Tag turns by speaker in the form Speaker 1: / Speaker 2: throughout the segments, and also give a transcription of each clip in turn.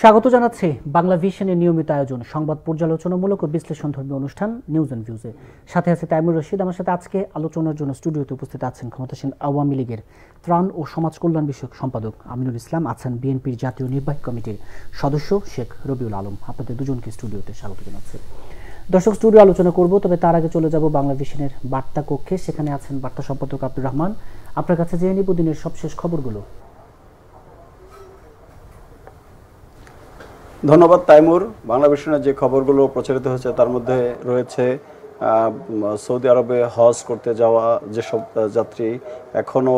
Speaker 1: স্বাগত জানাচ্ছি বাংলা ভিশনের নিয়মিত আয়োজন সংবাদ পর্যালোচনামূলক ও বিশ্লেষণ বিশ্লেষণধর্মী অনুষ্ঠান নিউজ অ্যান্ড ভিউজে সাথে আছে তাইমুর রশিদ আমার সাথে আজকে আলোচনার জন্য স্টুডিওতে উপস্থিত আছেন ক্ষমতাসীন আওয়ামী লীগের ত্রাণ ও সমাজ কল্যাণ বিষয়ক সম্পাদক আমিনুল ইসলাম আছেন বিএনপির জাতীয় নির্বাহী কমিটির সদস্য শেখ রবিউল আলম আপনাদের দুজনকে স্টুডিওতে স্বাগত জানাচ্ছি দর্শক স্টুডিও আলোচনা করব তবে তার আগে চলে যাব বাংলা ভিশনের বার্তা কক্ষে সেখানে আছেন বার্তা সম্পাদক আব্দুর রহমান আপনার কাছে জেনে নিব দিনের সবশেষ খবরগুলো
Speaker 2: ধন্যবাদ তাইমুর বাংলা বিশ্বনে যে খবরগুলো প্রচারিত হয়েছে তার মধ্যে রয়েছে সৌদি আরবে হজ করতে যাওয়া যেসব যাত্রী এখনও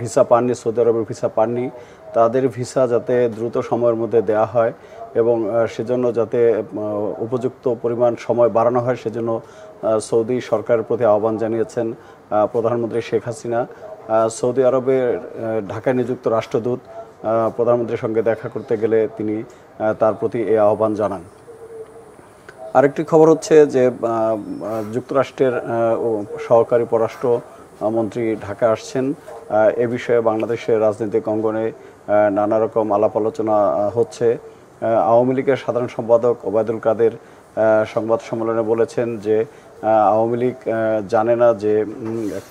Speaker 2: ভিসা পাননি সৌদি আরবের ভিসা পাননি তাদের ভিসা যাতে দ্রুত সময়ের মধ্যে দেয়া হয় এবং সেজন্য যাতে উপযুক্ত পরিমাণ সময় বাড়ানো হয় সেজন্য সৌদি সরকারের প্রতি আহ্বান জানিয়েছেন প্রধানমন্ত্রী শেখ হাসিনা সৌদি আরবের ঢাকায় নিযুক্ত রাষ্ট্রদূত প্রধানমন্ত্রীর সঙ্গে দেখা করতে গেলে তিনি তার প্রতি এই আহ্বান জানান আরেকটি খবর হচ্ছে যে যুক্তরাষ্ট্রের সহকারী পররাষ্ট্র মন্ত্রী ঢাকা আসছেন এ বিষয়ে বাংলাদেশের রাজনৈতিক অঙ্গনে নানা রকম আলাপ আলোচনা হচ্ছে আওয়ামী লীগের সাধারণ সম্পাদক ওবায়দুল কাদের সংবাদ সম্মেলনে বলেছেন যে আওয়ামী লীগ জানে না যে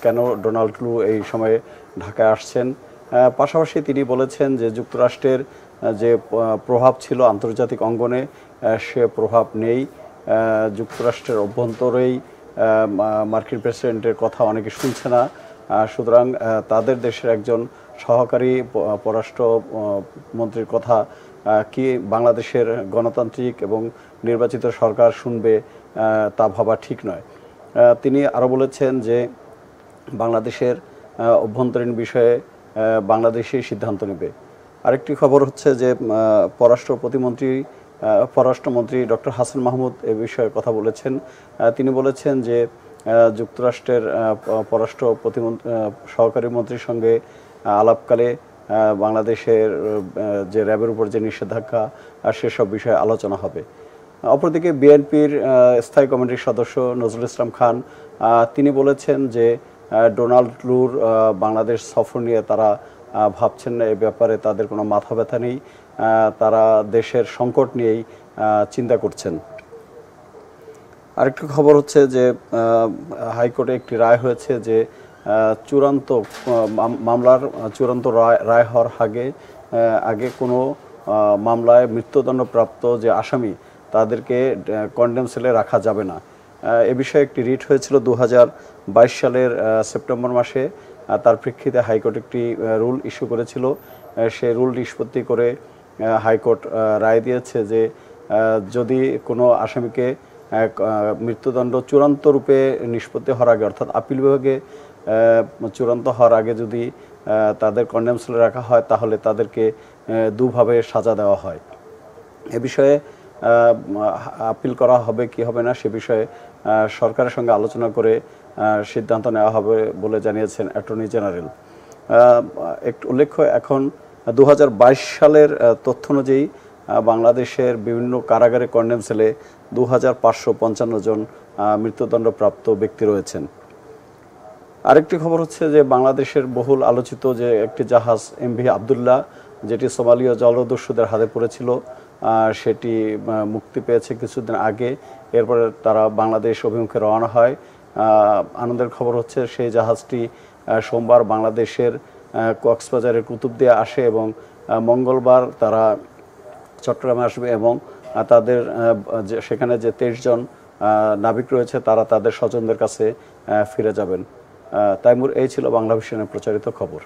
Speaker 2: কেন ডোনাল্ড ক্লু এই সময়ে ঢাকায় আসছেন পাশাপাশি তিনি বলেছেন যে যুক্তরাষ্ট্রের যে প্রভাব ছিল আন্তর্জাতিক অঙ্গনে সে প্রভাব নেই যুক্তরাষ্ট্রের অভ্যন্তরেই মার্কিন প্রেসিডেন্টের কথা অনেকে শুনছে না সুতরাং তাদের দেশের একজন সহকারী পররাষ্ট্র মন্ত্রীর কথা কি বাংলাদেশের গণতান্ত্রিক এবং নির্বাচিত সরকার শুনবে তা ভাবা ঠিক নয় তিনি আরও বলেছেন যে বাংলাদেশের অভ্যন্তরীণ বিষয়ে বাংলাদেশই সিদ্ধান্ত নেবে আরেকটি খবর হচ্ছে যে পররাষ্ট্র প্রতিমন্ত্রী পররাষ্ট্রমন্ত্রী ডক্টর হাসান মাহমুদ এ বিষয়ে কথা বলেছেন তিনি বলেছেন যে যুক্তরাষ্ট্রের পররাষ্ট্র প্রতিমন্ত্রী সহকারী মন্ত্রীর সঙ্গে আলাপকালে বাংলাদেশের যে র্যাবের উপর যে নিষেধাজ্ঞা সেসব বিষয়ে আলোচনা হবে অপরদিকে বিএনপির স্থায়ী কমিটির সদস্য নজরুল ইসলাম খান তিনি বলেছেন যে ডোনাল্ড লুর বাংলাদেশ সফর নিয়ে তারা ভাবছেন না এ ব্যাপারে তাদের কোনো মাথা ব্যথা নেই তারা দেশের সংকট নিয়েই চিন্তা করছেন আরেকটি খবর হচ্ছে যে হাইকোর্টে একটি রায় হয়েছে যে চূড়ান্ত মামলার চূড়ান্ত রায় রায় হওয়ার আগে আগে কোনো মামলায় মৃত্যুদণ্ডপ্রাপ্ত যে আসামি তাদেরকে কন্ডেম সেলে রাখা যাবে না এ বিষয়ে একটি রিট হয়েছিল দু সালের সেপ্টেম্বর মাসে তার প্রেক্ষিতে হাইকোর্ট একটি রুল ইস্যু করেছিল সে রুল নিষ্পত্তি করে হাইকোর্ট রায় দিয়েছে যে যদি কোনো আসামিকে মৃত্যুদণ্ড চূড়ান্ত রূপে নিষ্পত্তি হওয়ার আগে অর্থাৎ আপিল বিভাগে চূড়ান্ত হওয়ার আগে যদি তাদের কন্ডেমসলে রাখা হয় তাহলে তাদেরকে দুভাবে সাজা দেওয়া হয় এ বিষয়ে আপিল করা হবে কি হবে না সে বিষয়ে সরকারের সঙ্গে আলোচনা করে সিদ্ধান্ত নেওয়া হবে বলে জানিয়েছেন অ্যাটর্নি জেনারেল একটু উল্লেখ্য এখন দু সালের তথ্য অনুযায়ী বাংলাদেশের বিভিন্ন কারাগারে কন্ডেম সেলে দু জন মৃত্যুদণ্ডপ্রাপ্ত ব্যক্তি রয়েছেন আরেকটি খবর হচ্ছে যে বাংলাদেশের বহুল আলোচিত যে একটি জাহাজ এমভি আবদুল্লাহ যেটি সোমালীয় জলদস্যুদের হাতে পড়েছিল সেটি মুক্তি পেয়েছে কিছুদিন আগে এরপরে তারা বাংলাদেশ অভিমুখে রওনা হয় আনন্দের খবর হচ্ছে সেই জাহাজটি সোমবার বাংলাদেশের কক্সবাজারের কুতুবদিয়া আসে এবং মঙ্গলবার তারা চট্টগ্রামে আসবে এবং তাদের সেখানে যে তেইশ জন নাবিক রয়েছে তারা তাদের স্বজনদের কাছে ফিরে যাবেন তাইমুর এই ছিল বাংলা ভিশনে প্রচারিত খবর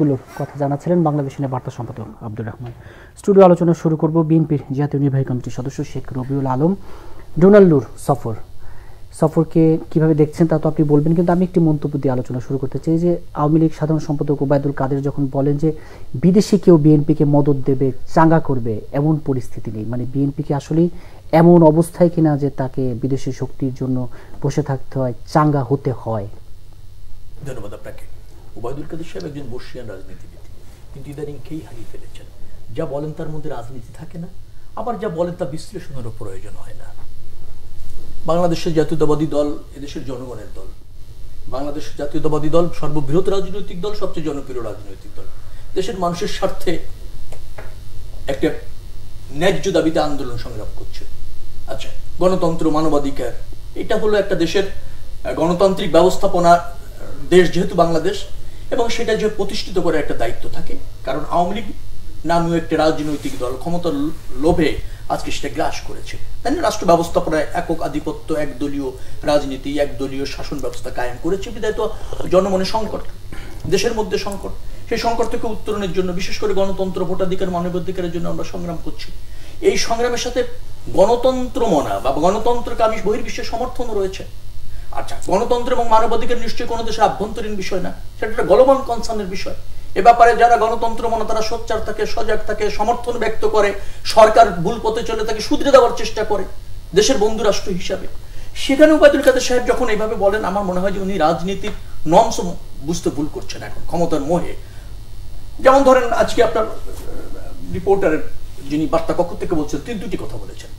Speaker 1: গুলো কথা জানাচ্ছিলেন বাংলাদেশ বার্তা সম্পাদক আব্দুর রহমান স্টুডিও আলোচনা শুরু করব বিএনপির জাতীয় নির্বাহী কমিটির সদস্য শেখ রবিউল আলম ডোনাল্ডুর সফর সফরকে কিভাবে দেখছেন তা তো আপনি বলবেন কিন্তু আমি একটি মন্তব্য দিয়ে আলোচনা শুরু করতে চাই যে আওয়ামী লীগ সাধারণ সম্পাদক ওবায়দুল কাদের যখন বলেন যে বিদেশি কেউ বিএনপিকে মদত দেবে চাঙ্গা করবে এমন পরিস্থিতি নেই মানে বিএনপিকে আসলেই এমন অবস্থায় কিনা যে তাকে বিদেশি শক্তির জন্য বসে থাকতে হয় চাঙ্গা হতে হয়
Speaker 3: ধন্যবাদ আপনাকে ওবায়দুল কাদের সাহেব একজন বর্ষিয়ান রাজনীতিবিদ কিন্তু ইদানিং কেই হারিয়ে ফেলেছেন যা বলেন তার মধ্যে রাজনীতি থাকে না আবার যা বলেন তা বিশ্লেষণেরও প্রয়োজন হয় না বাংলাদেশের জাতীয়তাবাদী দল এদেশের জনগণের দল বাংলাদেশের জাতীয়তাবাদী দল সর্ববৃহৎ রাজনৈতিক দল সবচেয়ে জনপ্রিয় রাজনৈতিক দল দেশের মানুষের স্বার্থে একটা ন্যায্য দাবিতে আন্দোলন সংগ্রাম করছে আচ্ছা গণতন্ত্র মানবাধিকার এটা হলো একটা দেশের গণতান্ত্রিক ব্যবস্থাপনা দেশ যেহেতু বাংলাদেশ এবং সেটা যে প্রতিষ্ঠিত করে একটা দায়িত্ব থাকে কারণ আওয়ামী লীগ নামীয় একটি রাজনৈতিক দল ক্ষমতার লোভে আজকে সেটা গ্রাস করেছে তাই না রাষ্ট্র ব্যবস্থাপনায় একক আধিপত্য এক দলীয় রাজনীতি এক দলীয় শাসন ব্যবস্থা কায়েম করেছে বিদায় তো জনমনে সংকট দেশের মধ্যে সংকট সেই সংকট থেকে উত্তরণের জন্য বিশেষ করে গণতন্ত্র ভোটাধিকার মানবাধিকারের জন্য আমরা সংগ্রাম করছি এই সংগ্রামের সাথে গণতন্ত্র মনা বা গণতন্ত্রকে আমি বহির্বিশ্বের সমর্থন রয়েছে আচ্ছা গণতন্ত্র এবং মানবাধিকার নিশ্চয়ই কোনো দেশের আভ্যন্তরীণ বিষয় না সেটা একটা গলবান কনসার্নের বিষয় এ ব্যাপারে যারা গণতন্ত্র মনে তারা সোচ্চার থাকে সজাগ থাকে সমর্থন ব্যক্ত করে সরকার ভুল পথে চলে থাকে শুধরে দেওয়ার চেষ্টা করে দেশের বন্ধু রাষ্ট্র হিসাবে সেখানে উবায়দুল কাদের সাহেব যখন এইভাবে বলেন আমার মনে হয় যে উনি রাজনীতির নমস বুঝতে ভুল করছেন এখন ক্ষমতার মোহে যেমন ধরেন আজকে আপনার রিপোর্টারের যিনি বার্তা কক্ষ থেকে বলছেন তিনি দুটি কথা বলেছেন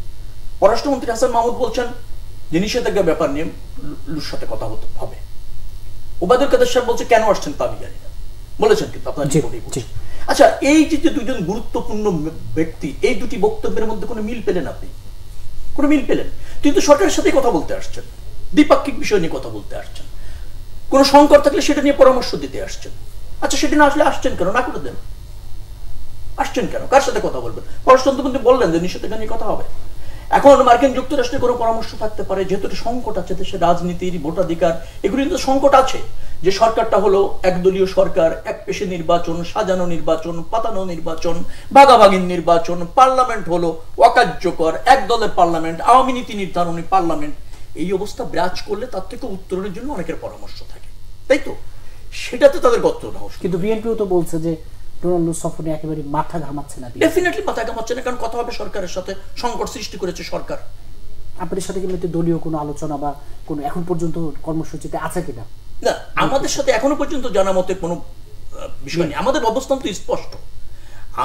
Speaker 3: পররাষ্ট্রমন্ত্রী হাসান মাহমুদ বলছেন যে নিষেধাজ্ঞা ব্যাপার নিয়ে লুর সাথে কথা হতে হবে ওবায়দুল কাদের সাহেব বলছে কেন আসছেন তা আমি জানি না বলেছেন কিন্তু আপনার আচ্ছা এই যে দুজন গুরুত্বপূর্ণ ব্যক্তি এই দুটি বক্তব্যের মধ্যে কোনো মিল পেলেন আপনি কোনো মিল পেলেন কিন্তু সরকারের সাথে কথা বলতে আসছেন দ্বিপাক্ষিক বিষয় নিয়ে কথা বলতে আসছেন কোনো সংকট থাকলে সেটা নিয়ে পরামর্শ দিতে আসছেন আচ্ছা সেটা না আসলে আসছেন কেন না করে দেন আসছেন কেন কার সাথে কথা বলবেন মন্ত্রী বললেন যে নিষেধাজ্ঞা নিয়ে কথা হবে এখন মার্কিন যুক্তরাষ্ট্রে কোনো পরামর্শ থাকতে পারে যেহেতু সংকট আছে দেশের রাজনীতির ভোটাধিকার এগুলি কিন্তু সংকট আছে যে সরকারটা হলো একদলীয় সরকার এক পেশে নির্বাচন সাজানো নির্বাচন পাতানো নির্বাচন ভাগাভাগির নির্বাচন পার্লামেন্ট হলো অকার্যকর এক দলের পার্লামেন্ট আওয়ামী নীতি নির্ধারণী পার্লামেন্ট এই অবস্থা ব্রাজ করলে তার থেকে উত্তরণের জন্য অনেকের পরামর্শ থাকে তাই তো সেটাতে তাদের গত
Speaker 1: কিন্তু বিএনপিও তো বলছে যে ডোনাল্ড সফরে একেবারে মাথা ঘামাচ্ছে না
Speaker 3: ডেফিনেটলি মাথা ঘামাচ্ছে না কারণ কথা হবে সরকারের সাথে সংকট সৃষ্টি করেছে সরকার
Speaker 1: আপনার সাথে কিন্তু দলীয় কোনো আলোচনা বা কোনো এখন পর্যন্ত কর্মসূচিতে আছে কিনা না আমাদের সাথে
Speaker 3: এখনো পর্যন্ত মতে কোনো বিষয় নেই আমাদের অবস্থান তো স্পষ্ট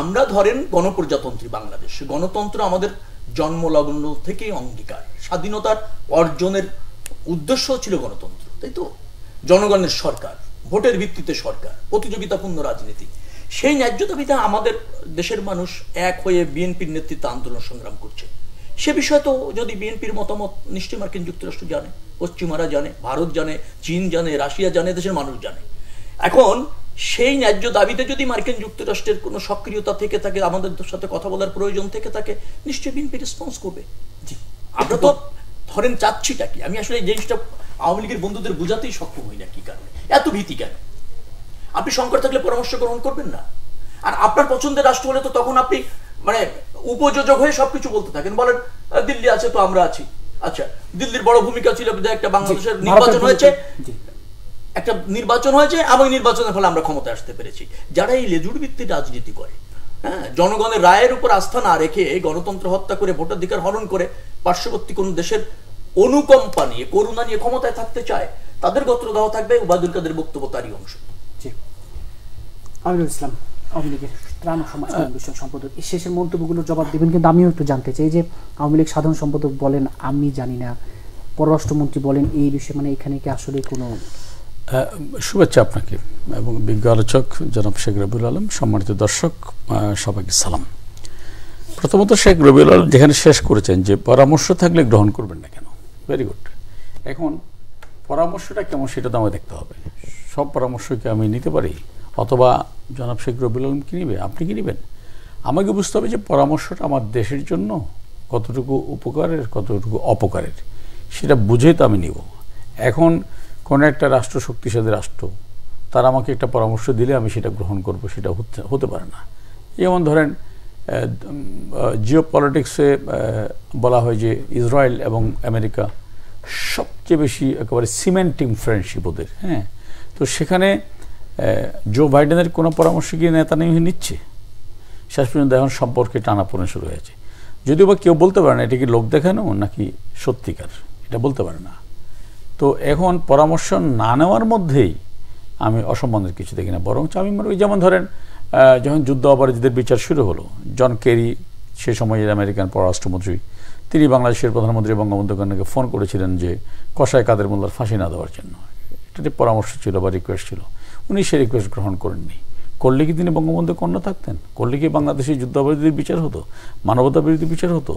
Speaker 3: আমরা ধরেন গণপ্রজাতন্ত্রী বাংলাদেশ গণতন্ত্র আমাদের জন্মলগ্ন থেকেই অঙ্গীকার স্বাধীনতার অর্জনের উদ্দেশ্য ছিল গণতন্ত্র তাই তো জনগণের সরকার ভোটের ভিত্তিতে সরকার প্রতিযোগিতাপূর্ণ রাজনীতি সেই ন্যায্যতা আমাদের দেশের মানুষ এক হয়ে বিএনপির নেতৃত্বে আন্দোলন সংগ্রাম করছে সে বিষয়ে তো যদি বিএনপির মতামত নিশ্চয়ই মার্কিন যুক্তরাষ্ট্র জানে পশ্চিমারা জানে ভারত জানে চীন জানে রাশিয়া জানে দেশের মানুষ জানে এখন সেই ন্যায্য দাবিতে যদি মার্কিন যুক্তরাষ্ট্রের কোনো সক্রিয়তা থেকে থাকে আমাদের সাথে কথা বলার প্রয়োজন থেকে থাকে নিশ্চয়ই বিএনপি রেসপন্স করবে জি আমরা তো ধরেন চাচ্ছিটা কি আমি আসলে এই জিনিসটা আওয়ামী লীগের বন্ধুদের বোঝাতেই সক্ষম হই না কি কারণে এত ভীতি কেন আপনি সংকট থাকলে পরামর্শ গ্রহণ করবেন না আর আপনার পছন্দের রাষ্ট্র হলে তো তখন আপনি মানে উপযোজক হয়ে সবকিছু বলতে থাকেন বলেন দিল্লি আছে তো আমরা আছি আচ্ছা দিল্লির বড় ভূমিকা ছিল একটা বাংলাদেশের নির্বাচন হয়েছে একটা নির্বাচন হয়েছে এবং নির্বাচনের ফলে আমরা ক্ষমতা আসতে পেরেছি যারা এই লেজুর ভিত্তিক রাজনীতি করে হ্যাঁ জনগণের রায়ের উপর আস্থা না রেখে গণতন্ত্র হত্যা করে ভোটাধিকার হরণ করে পার্শ্ববর্তী কোন দেশের অনুকম্পা নিয়ে করুণা নিয়ে ক্ষমতায় থাকতে চায় তাদের দেওয়া থাকবে উবায়দুল কাদের বক্তব্য তারই অংশ
Speaker 1: জি আমিরুল ইসলাম আওয়ামী লীগের রানক সমাজ বিষয়ক সম্পাদক শেষের মন্তব্যগুলো জবাব দেবেন কিন্তু আমিও একটু জানতে চাই যে আওয়ামী লীগ সাধারণ সম্পাদক বলেন আমি জানি না পররাষ্ট্রমন্ত্রী বলেন এই বিষয়ে মানে এখানে কি আসলে কোনো
Speaker 4: শুভেচ্ছা আপনাকে এবং বিজ্ঞ আলোচক জনাব শেখ রবিউল আলম সম্মানিত দর্শক সবাইকে সালাম প্রথমত শেখ রবিউল আলম যেখানে শেষ করেছেন যে পরামর্শ থাকলে গ্রহণ করবেন না কেন ভেরি গুড এখন পরামর্শটা কেমন সেটা তো আমায় দেখতে হবে সব পরামর্শ কি আমি নিতে পারি অথবা জনাব শেখ রবিল আলম আপনি কিনিবেন আমাকে বুঝতে হবে যে পরামর্শটা আমার দেশের জন্য কতটুকু উপকারের কতটুকু অপকারের সেটা বুঝেই তো আমি নিব এখন কোনো একটা রাষ্ট্র শক্তিশালী রাষ্ট্র তার আমাকে একটা পরামর্শ দিলে আমি সেটা গ্রহণ করব সেটা হতে পারে না যেমন ধরেন জিও পলিটিক্সে বলা হয় যে ইসরায়েল এবং আমেরিকা সবচেয়ে বেশি একেবারে সিমেন্টিং ফ্রেন্ডশিপ ওদের হ্যাঁ তো সেখানে জো বাইডেনের কোনো পরামর্শ কি নেতা নেমে নিচ্ছে শেষ পর্যন্ত এখন সম্পর্কে টানাপোড়েন শুরু হয়েছে যদিও বা কেউ বলতে পারে না এটা কি লোক দেখানো নাকি সত্যিকার এটা বলতে পারে না তো এখন পরামর্শ না নেওয়ার মধ্যেই আমি অসম্মানের কিছু দেখি না বরং আমি মনে করি যেমন ধরেন যখন যুদ্ধ অপরাধীদের বিচার শুরু হলো জন কেরি সে সময় আমেরিকান পররাষ্ট্রমন্ত্রী তিনি বাংলাদেশের প্রধানমন্ত্রী বঙ্গবন্ধু কন্যাকে ফোন করেছিলেন যে কষায় কাদের মোল্লার ফাঁসি না দেওয়ার জন্য এটা পরামর্শ ছিল বা রিকোয়েস্ট ছিল উনি সে রিকোয়েস্ট গ্রহণ করেননি করলে কি তিনি বঙ্গবন্ধু কন্যা থাকতেন করলে কি বাংলাদেশে যুদ্ধাপরাধীদের বিচার হতো মানবতা বিরোধী বিচার হতো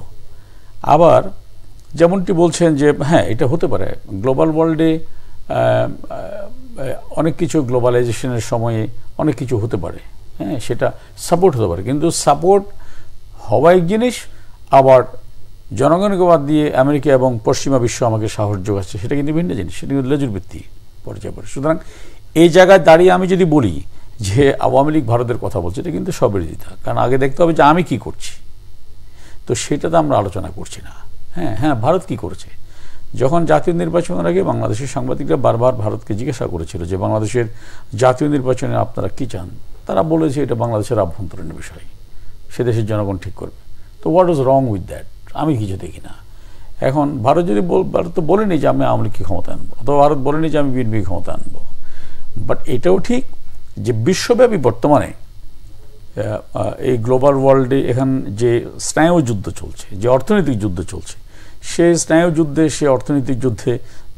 Speaker 4: আবার যেমনটি বলছেন যে হ্যাঁ এটা হতে পারে গ্লোবাল ওয়ার্ল্ডে অনেক কিছু গ্লোবালাইজেশনের সময়ে অনেক কিছু হতে পারে হ্যাঁ সেটা সাপোর্ট হতে পারে কিন্তু সাপোর্ট হওয়া এক জিনিস আবার জনগণকে বাদ দিয়ে আমেরিকা এবং পশ্চিমা বিশ্ব আমাকে সাহস যোগাচ্ছে সেটা কিন্তু ভিন্ন জিনিস সেটা কিন্তু লেজুর ভিত্তি পর্যায়ে পড়ে সুতরাং এই জায়গায় দাঁড়িয়ে আমি যদি বলি যে আওয়ামী লীগ ভারতের কথা বলছে এটা কিন্তু দিতা কারণ আগে দেখতে হবে যে আমি কি করছি তো সেটা তো আমরা আলোচনা করছি না হ্যাঁ হ্যাঁ ভারত কি করছে যখন জাতীয় নির্বাচনের আগে বাংলাদেশের সাংবাদিকরা বারবার ভারতকে জিজ্ঞাসা করেছিল যে বাংলাদেশের জাতীয় নির্বাচনে আপনারা কি চান তারা বলেছে এটা বাংলাদেশের আভ্যন্তরীণ বিষয় সে দেশের জনগণ ঠিক করবে তো what was wrong with that আমি কিছু দেখি না এখন ভারত যদি ভারত তো বলেনি যে আমি আওয়ামী লীগকে ক্ষমতা আনবো অথবা ভারত বলেনি যে আমি বিএনপি ক্ষমতা আনবো বাট এটাও ঠিক যে বিশ্বব্যাপী বর্তমানে এই গ্লোবাল ওয়ার্ল্ডে এখান যে স্নায়ু যুদ্ধ চলছে যে অর্থনৈতিক যুদ্ধ চলছে সে স্নায়ু যুদ্ধে সে অর্থনৈতিক যুদ্ধে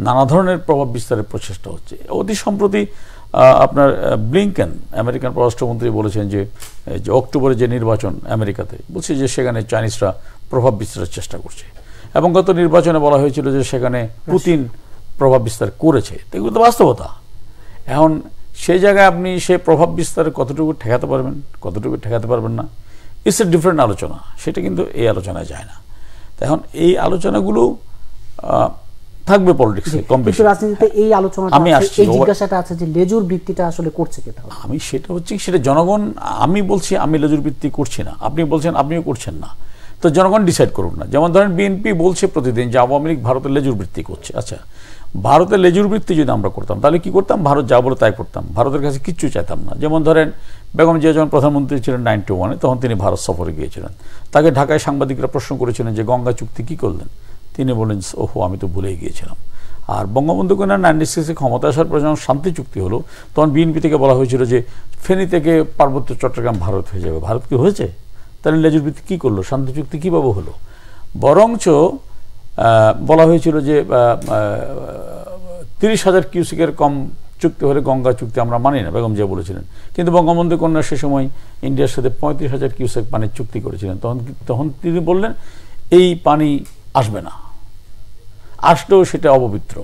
Speaker 4: নানা ধরনের প্রভাব বিস্তারের প্রচেষ্টা হচ্ছে অতি সম্প্রতি আপনার ব্লিঙ্কেন আমেরিকান পররাষ্ট্রমন্ত্রী বলেছেন যে অক্টোবরে যে নির্বাচন আমেরিকাতে বলছে যে সেখানে চাইনিজরা প্রভাব বিস্তারের চেষ্টা করছে এবং গত নির্বাচনে বলা হয়েছিল যে সেখানে পুতিন প্রভাব বিস্তার করেছে এগুলো তো বাস্তবতা এখন সেই জায়গায় আপনি সে প্রভাব বিস্তারে কতটুকু ঠেকাতে পারবেন কতটুকু ঠেকাতে পারবেন না ইটস এ ডিফারেন্ট আলোচনা সেটা কিন্তু এই আলোচনায় যায় না এখন এই আলোচনাগুলো থাকবে পলিটিক্সে কম বেশি
Speaker 1: রাজনীতিতে এই আলোচনা আমি আসছি এই জিজ্ঞাসাটা আছে যে লেজুর বৃত্তিটা আসলে করছে কে তাহলে
Speaker 4: আমি সেটা হচ্ছে সেটা জনগণ আমি বলছি আমি লেজুর বৃত্তি করছি না আপনি বলছেন আপনিও করছেন না তো জনগণ ডিসাইড করুন না যেমন ধরেন বিএনপি বলছে প্রতিদিন যে আওয়ামী লীগ ভারতের লেজুর বৃত্তি করছে আচ্ছা ভারতের লেজুর বৃত্তি যদি আমরা করতাম তাহলে কি করতাম ভারত যা বলে তাই করতাম ভারতের কাছে কিচ্ছু চাইতাম না যেমন ধরেন বেগম জিয়া যখন প্রধানমন্ত্রী ছিলেন নাইনটি ওয়ানে তখন তিনি ভারত সফরে গিয়েছিলেন তাকে ঢাকায় সাংবাদিকরা প্রশ্ন করেছিলেন যে গঙ্গা চুক্তি কী করলেন তিনি বলেন ওহো আমি তো ভুলেই গিয়েছিলাম আর বঙ্গবন্ধু কন্যা নাইনটি সিক্সে ক্ষমতা আসার পর যখন শান্তি চুক্তি হলো তখন বিএনপি থেকে বলা হয়েছিল যে ফেনী থেকে পার্বত্য চট্টগ্রাম ভারত হয়ে যাবে ভারত কি হয়েছে তাহলে লেজুর বৃত্তি কী করলো শান্তি চুক্তি কীভাবে হলো বরঞ্চ বলা হয়েছিল যে তিরিশ হাজার কিউসিকের কম চুক্তি হলে গঙ্গা চুক্তি আমরা মানি না বেগম জিয়া বলেছিলেন কিন্তু বঙ্গবন্ধু কন্যা সে সময় ইন্ডিয়ার সাথে পঁয়ত্রিশ হাজার কিউসেক পানির চুক্তি করেছিলেন তখন তখন তিনি বললেন এই পানি আসবে না আসলেও সেটা অপবিত্র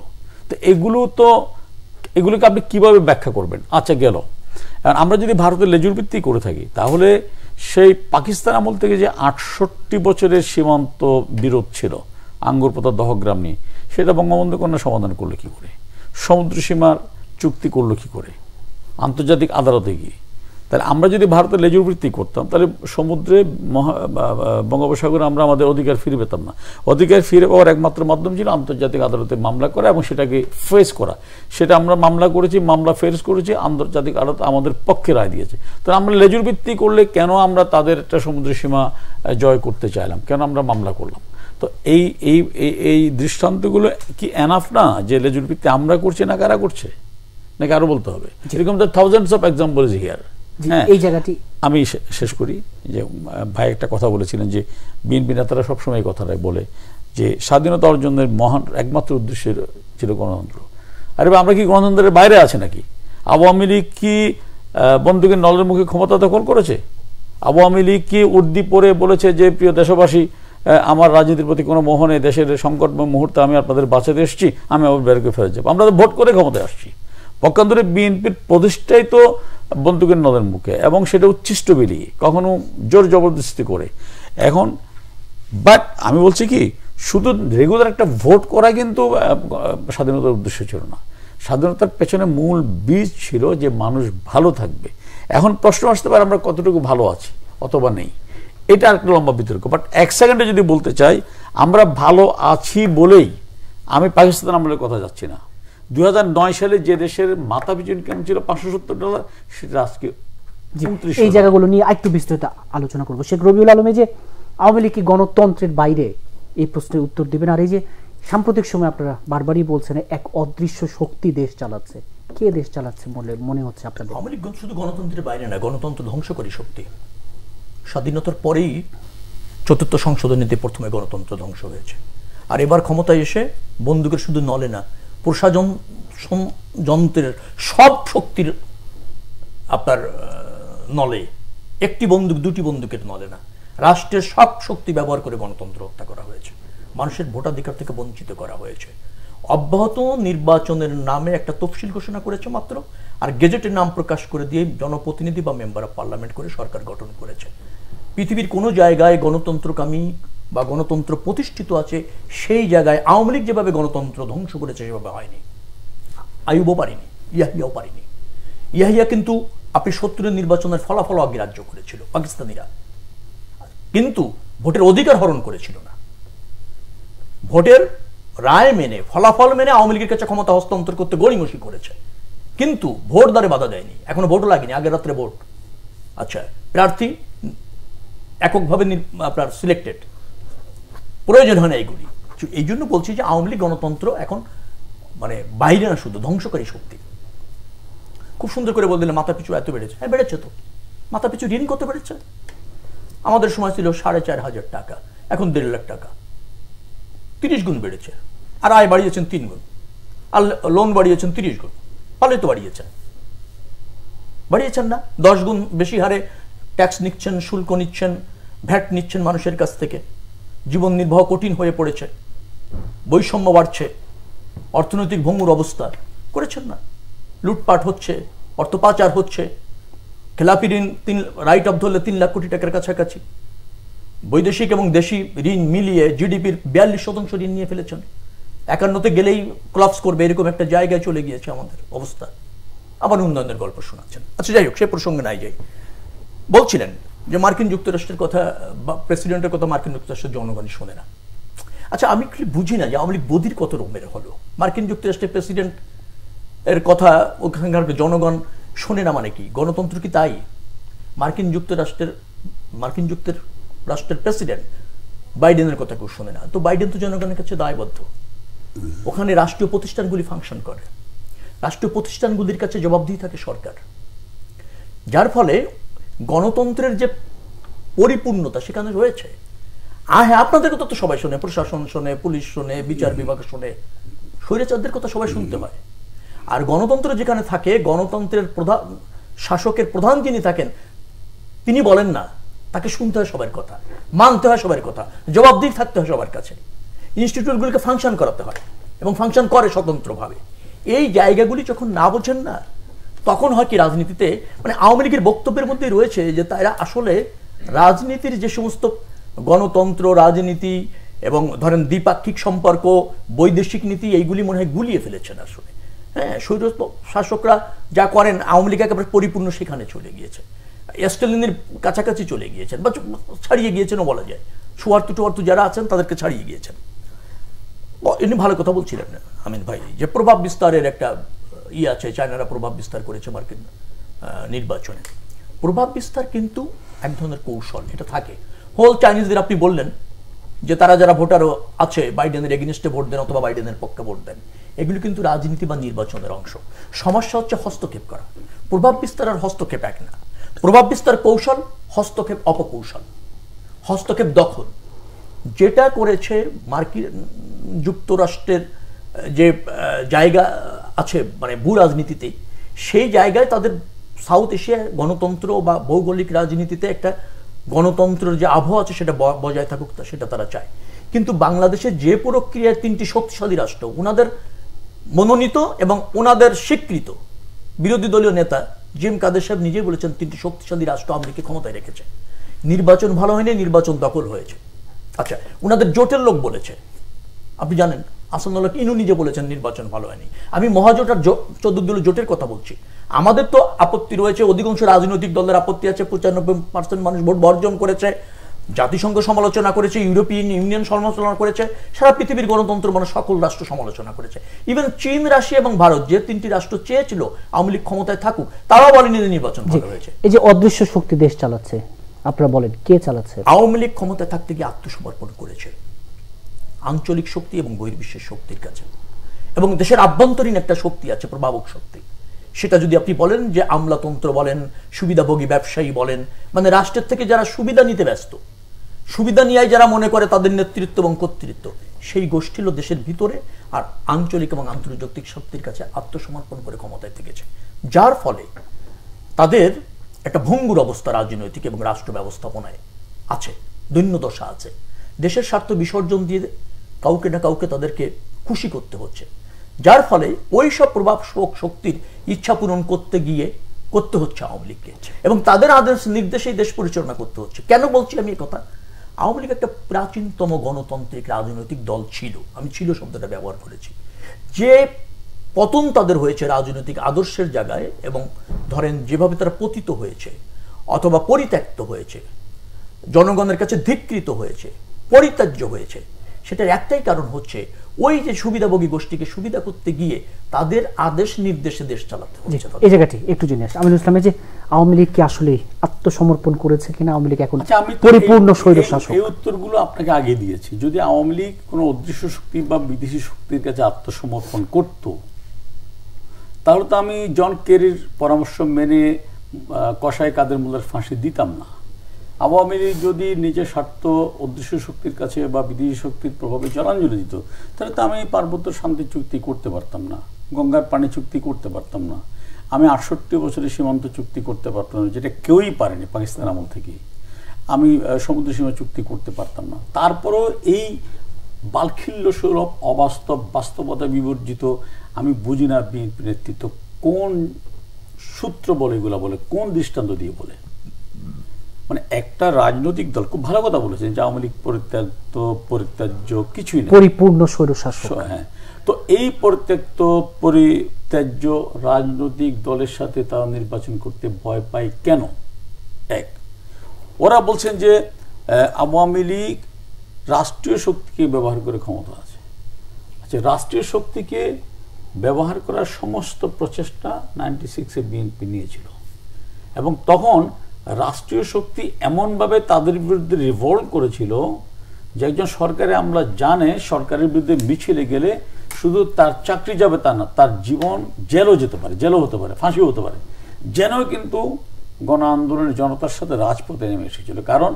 Speaker 4: তো এগুলো তো এগুলোকে আপনি কিভাবে ব্যাখ্যা করবেন আচ্ছা গেল আমরা যদি ভারতের লেজুর ভিত্তি করে থাকি তাহলে সেই পাকিস্তান আমল থেকে যে আটষট্টি বছরের সীমান্ত বিরোধ ছিল আঙ্গুর পোতা দহ গ্রাম নিয়ে সেটা বঙ্গবন্ধু কন্যা সমাধান করলো কী করে সমুদ্রসীমার চুক্তি করলো কী করে আন্তর্জাতিক আদালতে গিয়ে তাহলে আমরা যদি ভারতের বৃত্তি করতাম তাহলে সমুদ্রে মহা বঙ্গোপসাগরে আমরা আমাদের অধিকার ফিরে পেতাম না অধিকার ফিরে পাওয়ার একমাত্র মাধ্যম ছিল আন্তর্জাতিক আদালতে মামলা করা এবং সেটাকে ফেস করা সেটা আমরা মামলা করেছি মামলা ফেস করেছি আন্তর্জাতিক আদালত আমাদের পক্ষে রায় দিয়েছে তাহলে আমরা লেজুর বৃত্তি করলে কেন আমরা তাদের একটা সমুদ্র সীমা জয় করতে চাইলাম কেন আমরা মামলা করলাম তো এই এই এই দৃষ্টান্তগুলো কি এনাফ না যে লেজুর ভিত্তি আমরা করছি না কারা করছে নাকি আরো বলতে হবে যেরকম the thousands of example is here হ্যাঁ এই জায়গাটি আমি শেষ করি যে ভাই একটা কথা বলেছিলেন যে বিন নেতারা সবসময় কথাটাই বলে যে স্বাধীনতা অর্জনের মহান একমাত্র উদ্দেশ্য ছিল গণতন্ত্র আরে আমরা কি গণতন্ত্রের বাইরে আছে নাকি আওয়ামী লীগ কি বন্দুকের নলের মুখে ক্ষমতা দখল করেছে আওয়ামী লীগ কি উর্দি পরে বলেছে যে প্রিয় দেশবাসী আমার রাজনীতির প্রতি কোনো মোহনে দেশের সংকট মুহূর্তে আমি আপনাদের বাঁচাতে এসেছি আমি আবার বের করে ফেরত যাবো আমরা তো ভোট করে ক্ষমতায় আসছি পক্ষান্তরে বিএনপির প্রতিষ্ঠাই তো বন্দুকের নদের মুখে এবং সেটা উচ্ছিষ্ট বেরিয়ে কখনো জোর জবরদস্তি করে এখন বাট আমি বলছি কি শুধু রেগুলার একটা ভোট করা কিন্তু স্বাধীনতার উদ্দেশ্য ছিল না স্বাধীনতার পেছনে মূল বীজ ছিল যে মানুষ ভালো থাকবে এখন প্রশ্ন আসতে পারে আমরা কতটুকু ভালো আছি অথবা নেই এটা আরেকটা লম্বা বিতর্ক বাট এক সেকেন্ডে যদি বলতে চাই আমরা ভালো আছি বলেই আমি পাকিস্তান আমলের কথা যাচ্ছি না দু সালে যে দেশের মাথা পিছন ইনকাম ছিল পাঁচশো সত্তর ডলার সেটা আজকে
Speaker 1: এই জায়গাগুলো নিয়ে একটু বিস্তারিত আলোচনা করবো শেখ রবিউল আলমে যে আওয়ামী লীগ কি গণতন্ত্রের বাইরে এই প্রশ্নের উত্তর দেবেন আর এই যে সাম্প্রতিক সময় আপনারা বারবারই বলছেন এক অদৃশ্য শক্তি দেশ চালাচ্ছে কে দেশ চালাচ্ছে বলে মনে হচ্ছে আপনাদের
Speaker 3: আওয়ামী লীগ শুধু গণতন্ত্রের বাইরে না গণতন্ত্র ধ্বংস করে শক্তি স্বাধীনতার পরেই চতুর্থ সংশোধনীতে প্রথমে গণতন্ত্র ধ্বংস হয়েছে আর এবার ক্ষমতায় এসে বন্দুকের শুধু নলে না প্রশাসন যন্ত্রের সব শক্তির আপনার নলে একটি বন্দুক দুটি বন্দুকের নলে না রাষ্ট্রের সব শক্তি ব্যবহার করে গণতন্ত্র হত্যা করা হয়েছে মানুষের ভোটাধিকার থেকে বঞ্চিত করা হয়েছে অব্যাহত নির্বাচনের নামে একটা তফসিল ঘোষণা করেছে মাত্র আর গেজেটের নাম প্রকাশ করে দিয়ে জনপ্রতিনিধি বা মেম্বার অফ পার্লামেন্ট করে সরকার গঠন করেছে পৃথিবীর কোনো জায়গায় গণতন্ত্রকামী বা গণতন্ত্র প্রতিষ্ঠিত আছে সেই জায়গায় আওয়ামী লীগ যেভাবে গণতন্ত্র ধ্বংস করেছে সেভাবে হয়নি আয়ুবও পারিনি ইয়াহিয়াও পারিনি ইয়াহিয়া কিন্তু আপনি সত্তরের নির্বাচনের ফলাফল অগ্রাহ্য করেছিল পাকিস্তানিরা কিন্তু ভোটের অধিকার হরণ করেছিল না ভোটের রায় মেনে ফলাফল মেনে আওয়ামী লীগের কাছে ক্ষমতা হস্তান্তর করতে গড়িমসি করেছে কিন্তু ভোট দ্বারে বাধা দেয়নি এখনো ভোট লাগেনি আগের রাত্রে ভোট আচ্ছা প্রার্থী এককভাবে আপনার সিলেক্টেড প্রয়োজন হয় না এইগুলি এই জন্য বলছি যে আওয়ামী লীগ গণতন্ত্র এখন মানে বাইরে না শুধু ধ্বংসকারী শক্তি খুব সুন্দর করে বলে দিলে মাথা পিছু এত বেড়েছে হ্যাঁ বেড়েছে তো মাথা পিছু ঋণ কত বেড়েছে আমাদের সময় ছিল সাড়ে চার হাজার টাকা এখন দেড় লাখ টাকা তিরিশ গুণ বেড়েছে আর আয় বাড়িয়েছেন তিন গুণ আর লোন বাড়িয়েছেন তিরিশ গুণ পালে তো বাড়িয়েছেন বাড়িয়েছেন না দশ গুণ বেশি হারে ট্যাক্স নিচ্ছেন শুল্ক নিচ্ছেন ভ্যাট নিচ্ছেন মানুষের কাছ থেকে জীবন নির্বাহ কঠিন হয়ে পড়েছে বৈষম্য বাড়ছে অর্থনৈতিক ভঙ্গুর অবস্থা করেছেন না লুটপাট হচ্ছে অর্থ পাচার হচ্ছে খেলাপি ঋণ তিন রাইট অফ ধরলে তিন লাখ কোটি টাকার কাছাকাছি বৈদেশিক এবং দেশি ঋণ মিলিয়ে জিডিপির বিয়াল্লিশ শতাংশ ঋণ নিয়ে ফেলেছেন একান্নতে গেলেই ক্লাপস করবে এরকম একটা জায়গায় চলে গিয়েছে আমাদের অবস্থা আবার উন্নয়নের গল্প শোনাচ্ছেন আচ্ছা যাই হোক সে প্রসঙ্গে নাই যাই বলছিলেন যে মার্কিন যুক্তরাষ্ট্রের কথা বা প্রেসিডেন্টের কথা মার্কিন যুক্তরাষ্ট্রের জনগণই শোনে না আচ্ছা আমি একটু বুঝি না যে আওয়ামী লীগ বদির কত রকমের হলো মার্কিন যুক্তরাষ্ট্রের প্রেসিডেন্ট এর কথা ওখানকার জনগণ শোনে না মানে কি গণতন্ত্র কি তাই মার্কিন যুক্তরাষ্ট্রের মার্কিন যুক্তরাষ্ট্রের প্রেসিডেন্ট বাইডেনের কথা কেউ শোনে না তো বাইডেন তো জনগণের কাছে দায়বদ্ধ ওখানে রাষ্ট্রীয় প্রতিষ্ঠানগুলি ফাংশন করে রাষ্ট্রীয় প্রতিষ্ঠানগুলির কাছে জবাবদিহি থাকে সরকার যার ফলে গণতন্ত্রের যে পরিপূর্ণতা সেখানে রয়েছে আ হ্যাঁ আপনাদের কথা তো সবাই শোনে প্রশাসন শোনে পুলিশ শোনে বিচার বিভাগ শোনে স্বৈরাচারদের কথা সবাই শুনতে পায় আর গণতন্ত্র যেখানে থাকে গণতন্ত্রের প্রধান শাসকের প্রধান যিনি থাকেন তিনি বলেন না তাকে শুনতে হয় সবার কথা মানতে হয় সবার কথা জবাবদিহি থাকতে হয় সবার কাছে ইনস্টিটিউটগুলিকে ফাংশন করাতে হয় এবং ফাংশন করে স্বতন্ত্রভাবে এই জায়গাগুলি যখন না বোঝেন না তখন হয় কি রাজনীতিতে মানে আওয়ামী লীগের বক্তব্যের মধ্যেই রয়েছে যে তারা আসলে রাজনীতির যে সমস্ত গণতন্ত্র রাজনীতি এবং ধরেন দ্বিপাক্ষিক সম্পর্ক বৈদেশিক নীতি এইগুলি মনে হয় গুলিয়ে ফেলেছেন আসলে হ্যাঁ শৈর শাসকরা যা করেন আওয়ামী লীগ একেবারে পরিপূর্ণ সেখানে চলে গিয়েছে এস্টেলিনের কাছাকাছি চলে গিয়েছেন বা ছাড়িয়ে গিয়েছেনও বলা যায় সুয়ার্থ টুয়ার্থ যারা আছেন তাদেরকে ছাড়িয়ে গিয়েছেন এমনি ভালো কথা বলছিলেন আমিন ভাই যে প্রভাব বিস্তারের একটা ই আছে চায়নারা প্রভাব বিস্তার করেছে মার্কিন নির্বাচনে প্রভাব বিস্তার কিন্তু এক ধরনের কৌশল এটা থাকে হোল চাইনিজদের আপনি বললেন যে তারা যারা ভোটারও আছে বাইডেনের এগেনিস্টে ভোট দেন অথবা বাইডেনের পক্ষে ভোট দেন এগুলি কিন্তু রাজনীতি বা নির্বাচনের অংশ সমস্যা হচ্ছে হস্তক্ষেপ করা প্রভাব বিস্তার আর হস্তক্ষেপ এক না প্রভাব বিস্তার কৌশল হস্তক্ষেপ অপকৌশল হস্তক্ষেপ দখল যেটা করেছে মার্কিন যুক্তরাষ্ট্রের যে জায়গা আছে মানে ভূ রাজনীতিতে সেই জায়গায় তাদের সাউথ এশিয়া গণতন্ত্র বা ভৌগোলিক রাজনীতিতে একটা গণতন্ত্রের যে আবহাওয়া আছে সেটা বজায় থাকুক সেটা তারা চায় কিন্তু বাংলাদেশে যে প্রক্রিয়ায় তিনটি শক্তিশালী রাষ্ট্র ওনাদের মনোনীত এবং ওনাদের স্বীকৃত বিরোধী দলীয় নেতা জিম কাদের সাহেব নিজেই বলেছেন তিনটি শক্তিশালী রাষ্ট্র আমেরিকা ক্ষমতায় রেখেছে নির্বাচন ভালো হয়নি নির্বাচন দখল হয়েছে আচ্ছা ওনাদের জোটের লোক বলেছে আপনি জানেন আসাদুল্লাহ ইনু নিজে বলেছেন নির্বাচন ভালো হয়নি আমি মহাজোট আর চোদ্দদলীয় জোটের কথা বলছি আমাদের তো আপত্তি রয়েছে অধিকাংশ রাজনৈতিক দলের আপত্তি আছে পঁচানব্বই পার্সেন্ট মানুষ ভোট বর্জন করেছে জাতিসংঘ সমালোচনা করেছে ইউরোপিয়ান ইউনিয়ন সমালোচনা করেছে সারা পৃথিবীর গণতন্ত্র মানে সকল রাষ্ট্র সমালোচনা করেছে ইভেন চীন রাশিয়া এবং ভারত যে তিনটি রাষ্ট্র চেয়েছিল আওয়ামী লীগ ক্ষমতায় থাকুক তারাও বলেনি যে নির্বাচন ভালো হয়েছে
Speaker 1: এই যে অদৃশ্য শক্তি দেশ চালাচ্ছে আপনারা বলেন কে চালাচ্ছে আওয়ামী
Speaker 3: লীগ ক্ষমতায় থাকতে গিয়ে আত্মসমর্পণ করেছে আঞ্চলিক শক্তি এবং বহির্বিশ্বের শক্তির কাছে এবং দেশের আভ্যন্তরীণ একটা শক্তি আছে প্রভাবক শক্তি সেটা যদি আপনি বলেন যে আমলাতন্ত্র বলেন সুবিধাভোগী ব্যবসায়ী বলেন মানে রাষ্ট্রের থেকে যারা সুবিধা নিতে ব্যস্ত সুবিধা নিয়ে যারা মনে করে তাদের নেতৃত্ব এবং কর্তৃত্ব সেই গোষ্ঠী হল দেশের ভিতরে আর আঞ্চলিক এবং আন্তর্জাতিক শক্তির কাছে আত্মসমর্পণ করে ক্ষমতায় থেকেছে যার ফলে তাদের একটা ভঙ্গুর অবস্থা রাজনৈতিক এবং রাষ্ট্র ব্যবস্থাপনায় আছে দৈন্যদশা আছে দেশের স্বার্থ বিসর্জন দিয়ে কাউকে না কাউকে তাদেরকে খুশি করতে হচ্ছে যার ফলে ওই সব প্রভাব শক্তির ইচ্ছা পূরণ করতে গিয়ে করতে হচ্ছে আওয়ামী লীগকে এবং তাদের আদেশ নির্দেশেই দেশ পরিচালনা করতে হচ্ছে কেন বলছি আমি কথা আওয়ামী লীগ একটা প্রাচীনতম গণতান্ত্রিক রাজনৈতিক দল ছিল আমি ছিল শব্দটা ব্যবহার করেছি যে পতন তাদের হয়েছে রাজনৈতিক আদর্শের জায়গায় এবং ধরেন যেভাবে তারা পতিত হয়েছে অথবা পরিত্যক্ত হয়েছে জনগণের কাছে ধিকৃত হয়েছে পরিত্যাজ্য হয়েছে সেটার একটাই কারণ হচ্ছে ওই যে সুবিধাভোগী গোষ্ঠীকে সুবিধা করতে গিয়ে তাদের আদেশ নির্দেশে দেশ চালাতে
Speaker 1: হচ্ছে এই জায়গাটি একটু জেনে আসি আমিনুল ইসলামের যে আওয়ামী লীগ কি আসলে আত্মসমর্পণ করেছে কিনা আওয়ামী লীগ এখন আচ্ছা, পরিপূর্ণ স্বৈর শাসক এই
Speaker 4: উত্তরগুলো আপনাকে আগে দিয়েছি যদি আওয়ামী লীগ কোনো অদৃশ্য শক্তি বা বিদেশি শক্তির কাছে আত্মসমর্পণ করত তাহলে তো আমি জন কেরির পরামর্শ মেনে কষায় কাদের মোল্লার ফাঁসি দিতাম না আওয়ামী লীগ যদি নিজের স্বার্থ অদৃশ্য শক্তির কাছে বা বিদেশি শক্তির প্রভাবে জলাঞ্জলি দিত তাহলে তো আমি পার্বত্য শান্তি চুক্তি করতে পারতাম না গঙ্গার পানি চুক্তি করতে পারতাম না আমি আটষট্টি বছরের সীমান্ত চুক্তি করতে পারতাম না যেটা কেউই পারেনি পাকিস্তান আমল থেকে আমি সমুদ্র সীমা চুক্তি করতে পারতাম না তারপরেও এই বালখিল্য সৌরভ অবাস্তব বাস্তবতা বিবর্জিত আমি বুঝি না বিএনপি নেতৃত্ব কোন সূত্র বলে এগুলো বলে কোন দৃষ্টান্ত দিয়ে বলে মানে একটা রাজনৈতিক দল খুব ভালো কথা বলেছেন যে আওয়ামী লীগ পরিত্যক্ত পরিত্যাজ্য কিছুই না
Speaker 1: পরিপূর্ণ স্বৈরশাসক হ্যাঁ
Speaker 4: তো এই পরিত্যক্ত পরিত্যাজ্য রাজনৈতিক দলের সাথে তারা নির্বাচন করতে ভয় পায় কেন এক ওরা বলছেন যে আওয়ামী লীগ রাষ্ট্রীয় শক্তিকে ব্যবহার করে ক্ষমতা আছে আচ্ছা রাষ্ট্রীয় শক্তিকে ব্যবহার করার সমস্ত প্রচেষ্টা নাইনটি সিক্সে বিএনপি নিয়েছিল এবং তখন রাষ্ট্রীয় শক্তি এমনভাবে তাদের বিরুদ্ধে রিভল্ট করেছিল যে একজন সরকারি আমরা জানে সরকারের বিরুদ্ধে মিছিলে গেলে শুধু তার চাকরি যাবে তা না তার জীবন জেলও যেতে পারে জেলও হতে পারে ফাঁসিও হতে পারে যেন কিন্তু গণ আন্দোলনের জনতার সাথে রাজপথে নেমে এসেছিল কারণ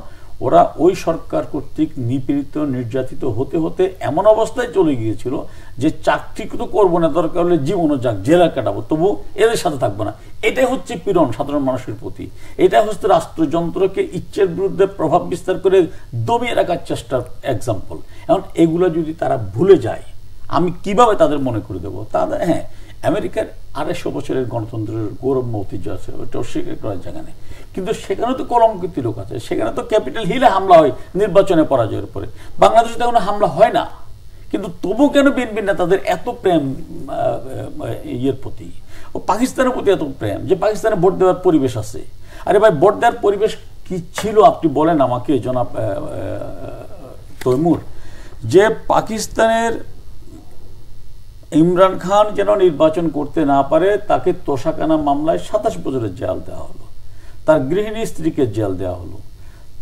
Speaker 4: ওরা ওই সরকার কর্তৃক নিপীড়িত নির্যাতিত হতে হতে এমন অবস্থায় চলে গিয়েছিল যে চাকরি তো করবো না দরকার হলে জীবনও যাক জেলা কাটাবো তবু এদের সাথে থাকবো না এটাই হচ্ছে পীড়ন সাধারণ মানুষের প্রতি এটা হচ্ছে রাষ্ট্রযন্ত্রকে ইচ্ছের বিরুদ্ধে প্রভাব বিস্তার করে দমিয়ে রাখার চেষ্টার এক্সাম্পল এখন এগুলো যদি তারা ভুলে যায় আমি কিভাবে তাদের মনে করে দেবো তাদের হ্যাঁ আমেরিকার আড়াইশো বছরের গণতন্ত্রের গৌরব ঐতিহ্য আছে ওটা অস্বীকার করার জায়গা নেই কিন্তু সেখানে তো কলঙ্কিত লোক আছে সেখানে তো ক্যাপিটাল হিলে হামলা হয় নির্বাচনে পরাজয়ের পরে বাংলাদেশে তো হামলা হয় না কিন্তু তবু কেন বিএনপি নেতাদের এত প্রেম ইয়ের প্রতি ও পাকিস্তানের প্রতি এত প্রেম যে পাকিস্তানে ভোট দেওয়ার পরিবেশ আছে আরে ভাই ভোট দেওয়ার পরিবেশ কি ছিল আপনি বলেন আমাকে জনাব তৈমুর যে পাকিস্তানের ইমরান খান যেন নির্বাচন করতে না পারে তাকে তোষাকানা মামলায় সাতাশ বছরের জেল দেওয়া হলো তার গৃহিণী স্ত্রীকে জেল দেওয়া হলো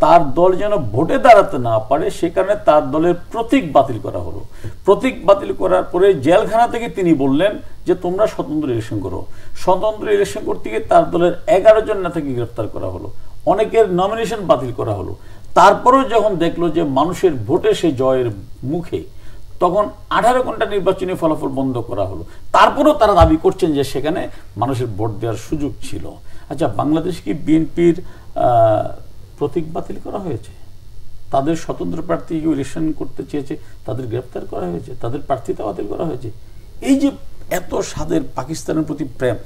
Speaker 4: তার দল যেন ভোটে দাঁড়াতে না পারে সে কারণে তার দলের প্রতীক বাতিল করা হলো প্রতীক বাতিল করার পরে জেলখানা থেকে তিনি বললেন যে তোমরা স্বতন্ত্র ইলেকশন করো স্বতন্ত্র ইলেকশন করতে গিয়ে তার দলের এগারো জন নেতাকে গ্রেফতার করা হলো অনেকের নমিনেশন বাতিল করা হলো তারপরেও যখন দেখলো যে মানুষের ভোটে সে জয়ের মুখে তখন আঠারো ঘন্টা নির্বাচনী ফলাফল বন্ধ করা হলো তারপরেও তারা দাবি করছেন যে সেখানে মানুষের ভোট দেওয়ার সুযোগ ছিল আচ্ছা বাংলাদেশ কি বিএনপির প্রতীক বাতিল করা হয়েছে তাদের স্বতন্ত্র প্রার্থী ইলেকশন করতে চেয়েছে তাদের গ্রেপ্তার করা হয়েছে তাদের প্রার্থীতা বাতিল করা হয়েছে এই যে এত স্বাদের পাকিস্তানের প্রতি প্রেম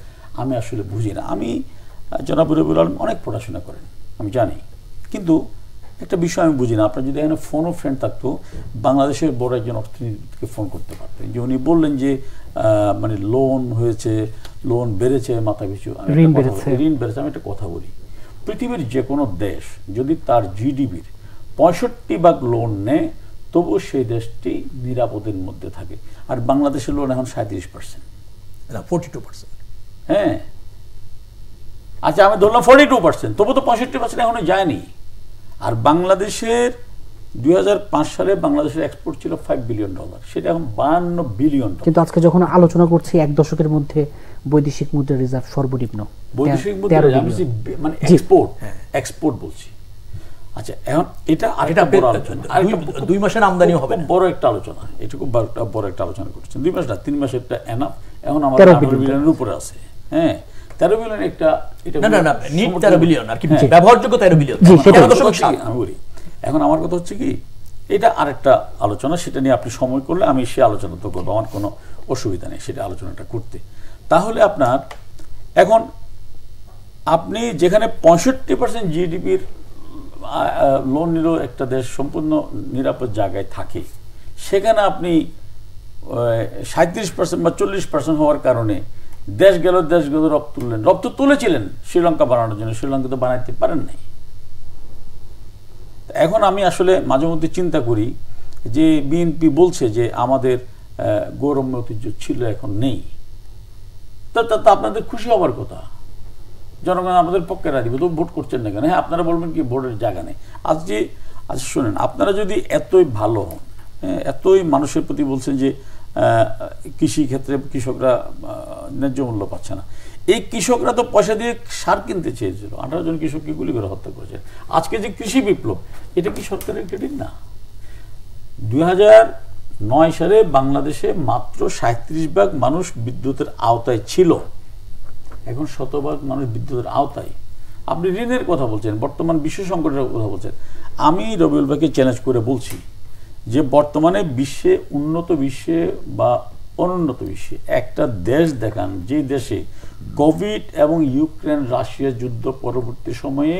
Speaker 4: আমি আসলে বুঝি না আমি জনাব রবিউল আলম অনেক পড়াশোনা করেন আমি জানি কিন্তু একটা বিষয় আমি বুঝি না আপনার যদি এখানে ফোনও ফ্রেন্ড থাকতো বাংলাদেশের বড় একজন অর্থনীতিকে ফোন করতে পারতেন যে উনি বললেন যে মানে লোন হয়েছে লোন বেড়েছে মাথা পিছু ঋণ বেড়েছে আমি একটা কথা বলি পৃথিবীর যে কোনো দেশ যদি তার জিডিপির পঁয়ষট্টি ভাগ লোন নেয় তবুও সেই দেশটি নিরাপদের মধ্যে থাকে আর বাংলাদেশের লোন এখন সাঁত্রিশ পার্সেন্ট টু পার্সেন্ট হ্যাঁ আচ্ছা আমি ধরলাম ফর্টি টু পার্সেন্ট তবু তো পঁয়ষট্টি পার্সেন্ট এখনো যায়নি আর বাংলাদেশের দুই সালে বাংলাদেশের এক্সপোর্ট ছিল ফাইভ বিলিয়ন ডলার সেটা এখন বায়ান্ন বিলিয়ন
Speaker 1: কিন্তু আজকে যখন আলোচনা করছি এক দশকের মধ্যে বৈদেশিক মুদ্রা রিজার্ভ সর্বনিম্ন বৈদেশিক মুদ্রা
Speaker 4: মানে এক্সপোর্ট হ্যাঁ। এক্সপোর্ট বলছি আচ্ছা এখন এটা আরেকটা বড় আলোচনা দুই মাসের আমদানি হবে বড় একটা আলোচনা এটুকু বড় একটা আলোচনা করছেন দুই মাস না তিন মাসের একটা এনাফ এখন আমাদের আঠারো বিলিয়নের উপরে আছে হ্যাঁ তেরো বিলিয়ন একটা এটা না না না নিট তেরো বিলিয়ন আর কি হ্যাঁ। ব্যবহারযোগ্য তেরো বিলিয়ন আমি বলি এখন আমার কথা হচ্ছে কি এটা আরেকটা আলোচনা সেটা নিয়ে আপনি সময় করলে আমি সে আলোচনা তো করবো আমার কোনো অসুবিধা নেই সেটা আলোচনাটা করতে তাহলে আপনার এখন আপনি যেখানে পঁয়ষট্টি পার্সেন্ট জিডিপির লোন নিলেও একটা দেশ সম্পূর্ণ নিরাপদ জায়গায় থাকে সেখানে আপনি সাঁত্রিশ পার্সেন্ট বা চল্লিশ পার্সেন্ট হওয়ার কারণে দেশ গেল দেশ গেল রপ্ত তুললেন রপ্ত তুলেছিলেন শ্রীলঙ্কা বানানোর জন্য শ্রীলঙ্কা তো বানাইতে পারেন নাই এখন আমি আসলে মাঝে মধ্যে চিন্তা করি যে বিএনপি বলছে যে আমাদের গৌরব ঐতিহ্য ছিল এখন নেই তা তা আপনাদের খুশি হওয়ার কথা জনগণ আমাদের পক্ষে রাজি তো ভোট করছেন না কেন হ্যাঁ আপনারা বলবেন কি ভোটের জায়গা নেই আজ যে আজ শুনেন আপনারা যদি এতই ভালো হন হ্যাঁ, এতই মানুষের প্রতি বলছেন যে কৃষি ক্ষেত্রে কৃষকরা ন্যায্য মূল্য পাচ্ছে না এই কৃষকরা তো পয়সা দিয়ে সার কিনতে চেয়েছিল আঠারো জন কৃষককে গুলি করে হত্যা করেছে আজকে যে কৃষি বিপ্লব এটা কি সরকারের ক্রেডিট না দুই নয় সালে বাংলাদেশে মাত্র সাঁত্রিশ ভাগ মানুষ বিদ্যুতের আওতায় ছিল এখন শতভাগ মানুষ বিদ্যুতের আওতায় আপনি ঋণের কথা বলছেন বর্তমান বিশ্ব সংকটের কথা বলছেন আমি রবিউল ভাইকে চ্যালেঞ্জ করে বলছি যে বর্তমানে বিশ্বে উন্নত বিশ্বে বা অনুন্নত বিশ্বে একটা দেশ দেখান যে দেশে কোভিড এবং ইউক্রেন রাশিয়া যুদ্ধ পরবর্তী সময়ে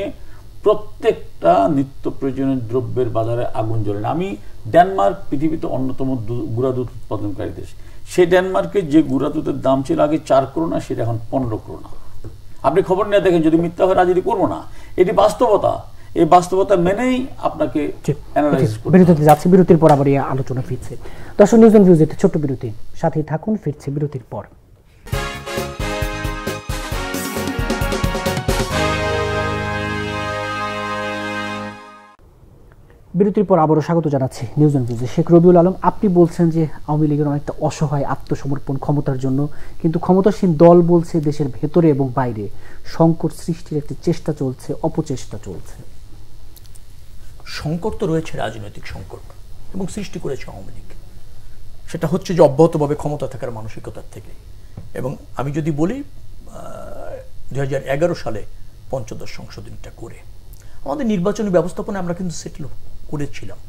Speaker 4: প্রত্যেকটা নিত্য প্রয়োজনীয় দ্রব্যের বাজারে আগুন জ্বলে আমি ডেনমার্ক পৃথিবীতে অন্যতম দুধ উৎপাদনকারী দেশ সেই ডেনমার্কে যে দুধের দাম ছিল আগে চার করোনা সেটা এখন পনেরো করোনা আপনি খবর নিয়ে দেখেন যদি মিথ্যা হয় রাজনীতি করবো না এটি বাস্তবতা এই বাস্তবতা মেনেই আপনাকে
Speaker 1: বিরতিতে যাচ্ছে বিরতির পর আবার আলোচনা ফিরছে দর্শক নিউজ অন ছোট্ট বিরতি সাথে থাকুন ফিরছে বিরতির পর বিরতির পর আবারও স্বাগত জানাচ্ছি নিউজ অ্যান্ড ভিউজে শেখ রবিউল আলম আপনি বলছেন যে আওয়ামী লীগের অনেকটা অসহায় আত্মসমর্পণ ক্ষমতার জন্য কিন্তু ক্ষমতাসীন দল বলছে দেশের ভেতরে এবং বাইরে সংকট সৃষ্টির একটি চেষ্টা চলছে অপচেষ্টা চলছে সংকট
Speaker 3: তো রয়েছে রাজনৈতিক সংকট এবং সৃষ্টি করেছে আওয়ামী লীগ সেটা হচ্ছে যে অব্যাহতভাবে ক্ষমতা থাকার মানসিকতার থেকে এবং আমি যদি বলি দু সালে পঞ্চদশ সংশোধনীটা করে আমাদের নির্বাচনী ব্যবস্থাপনা আমরা কিন্তু সেটেল করেছিলাম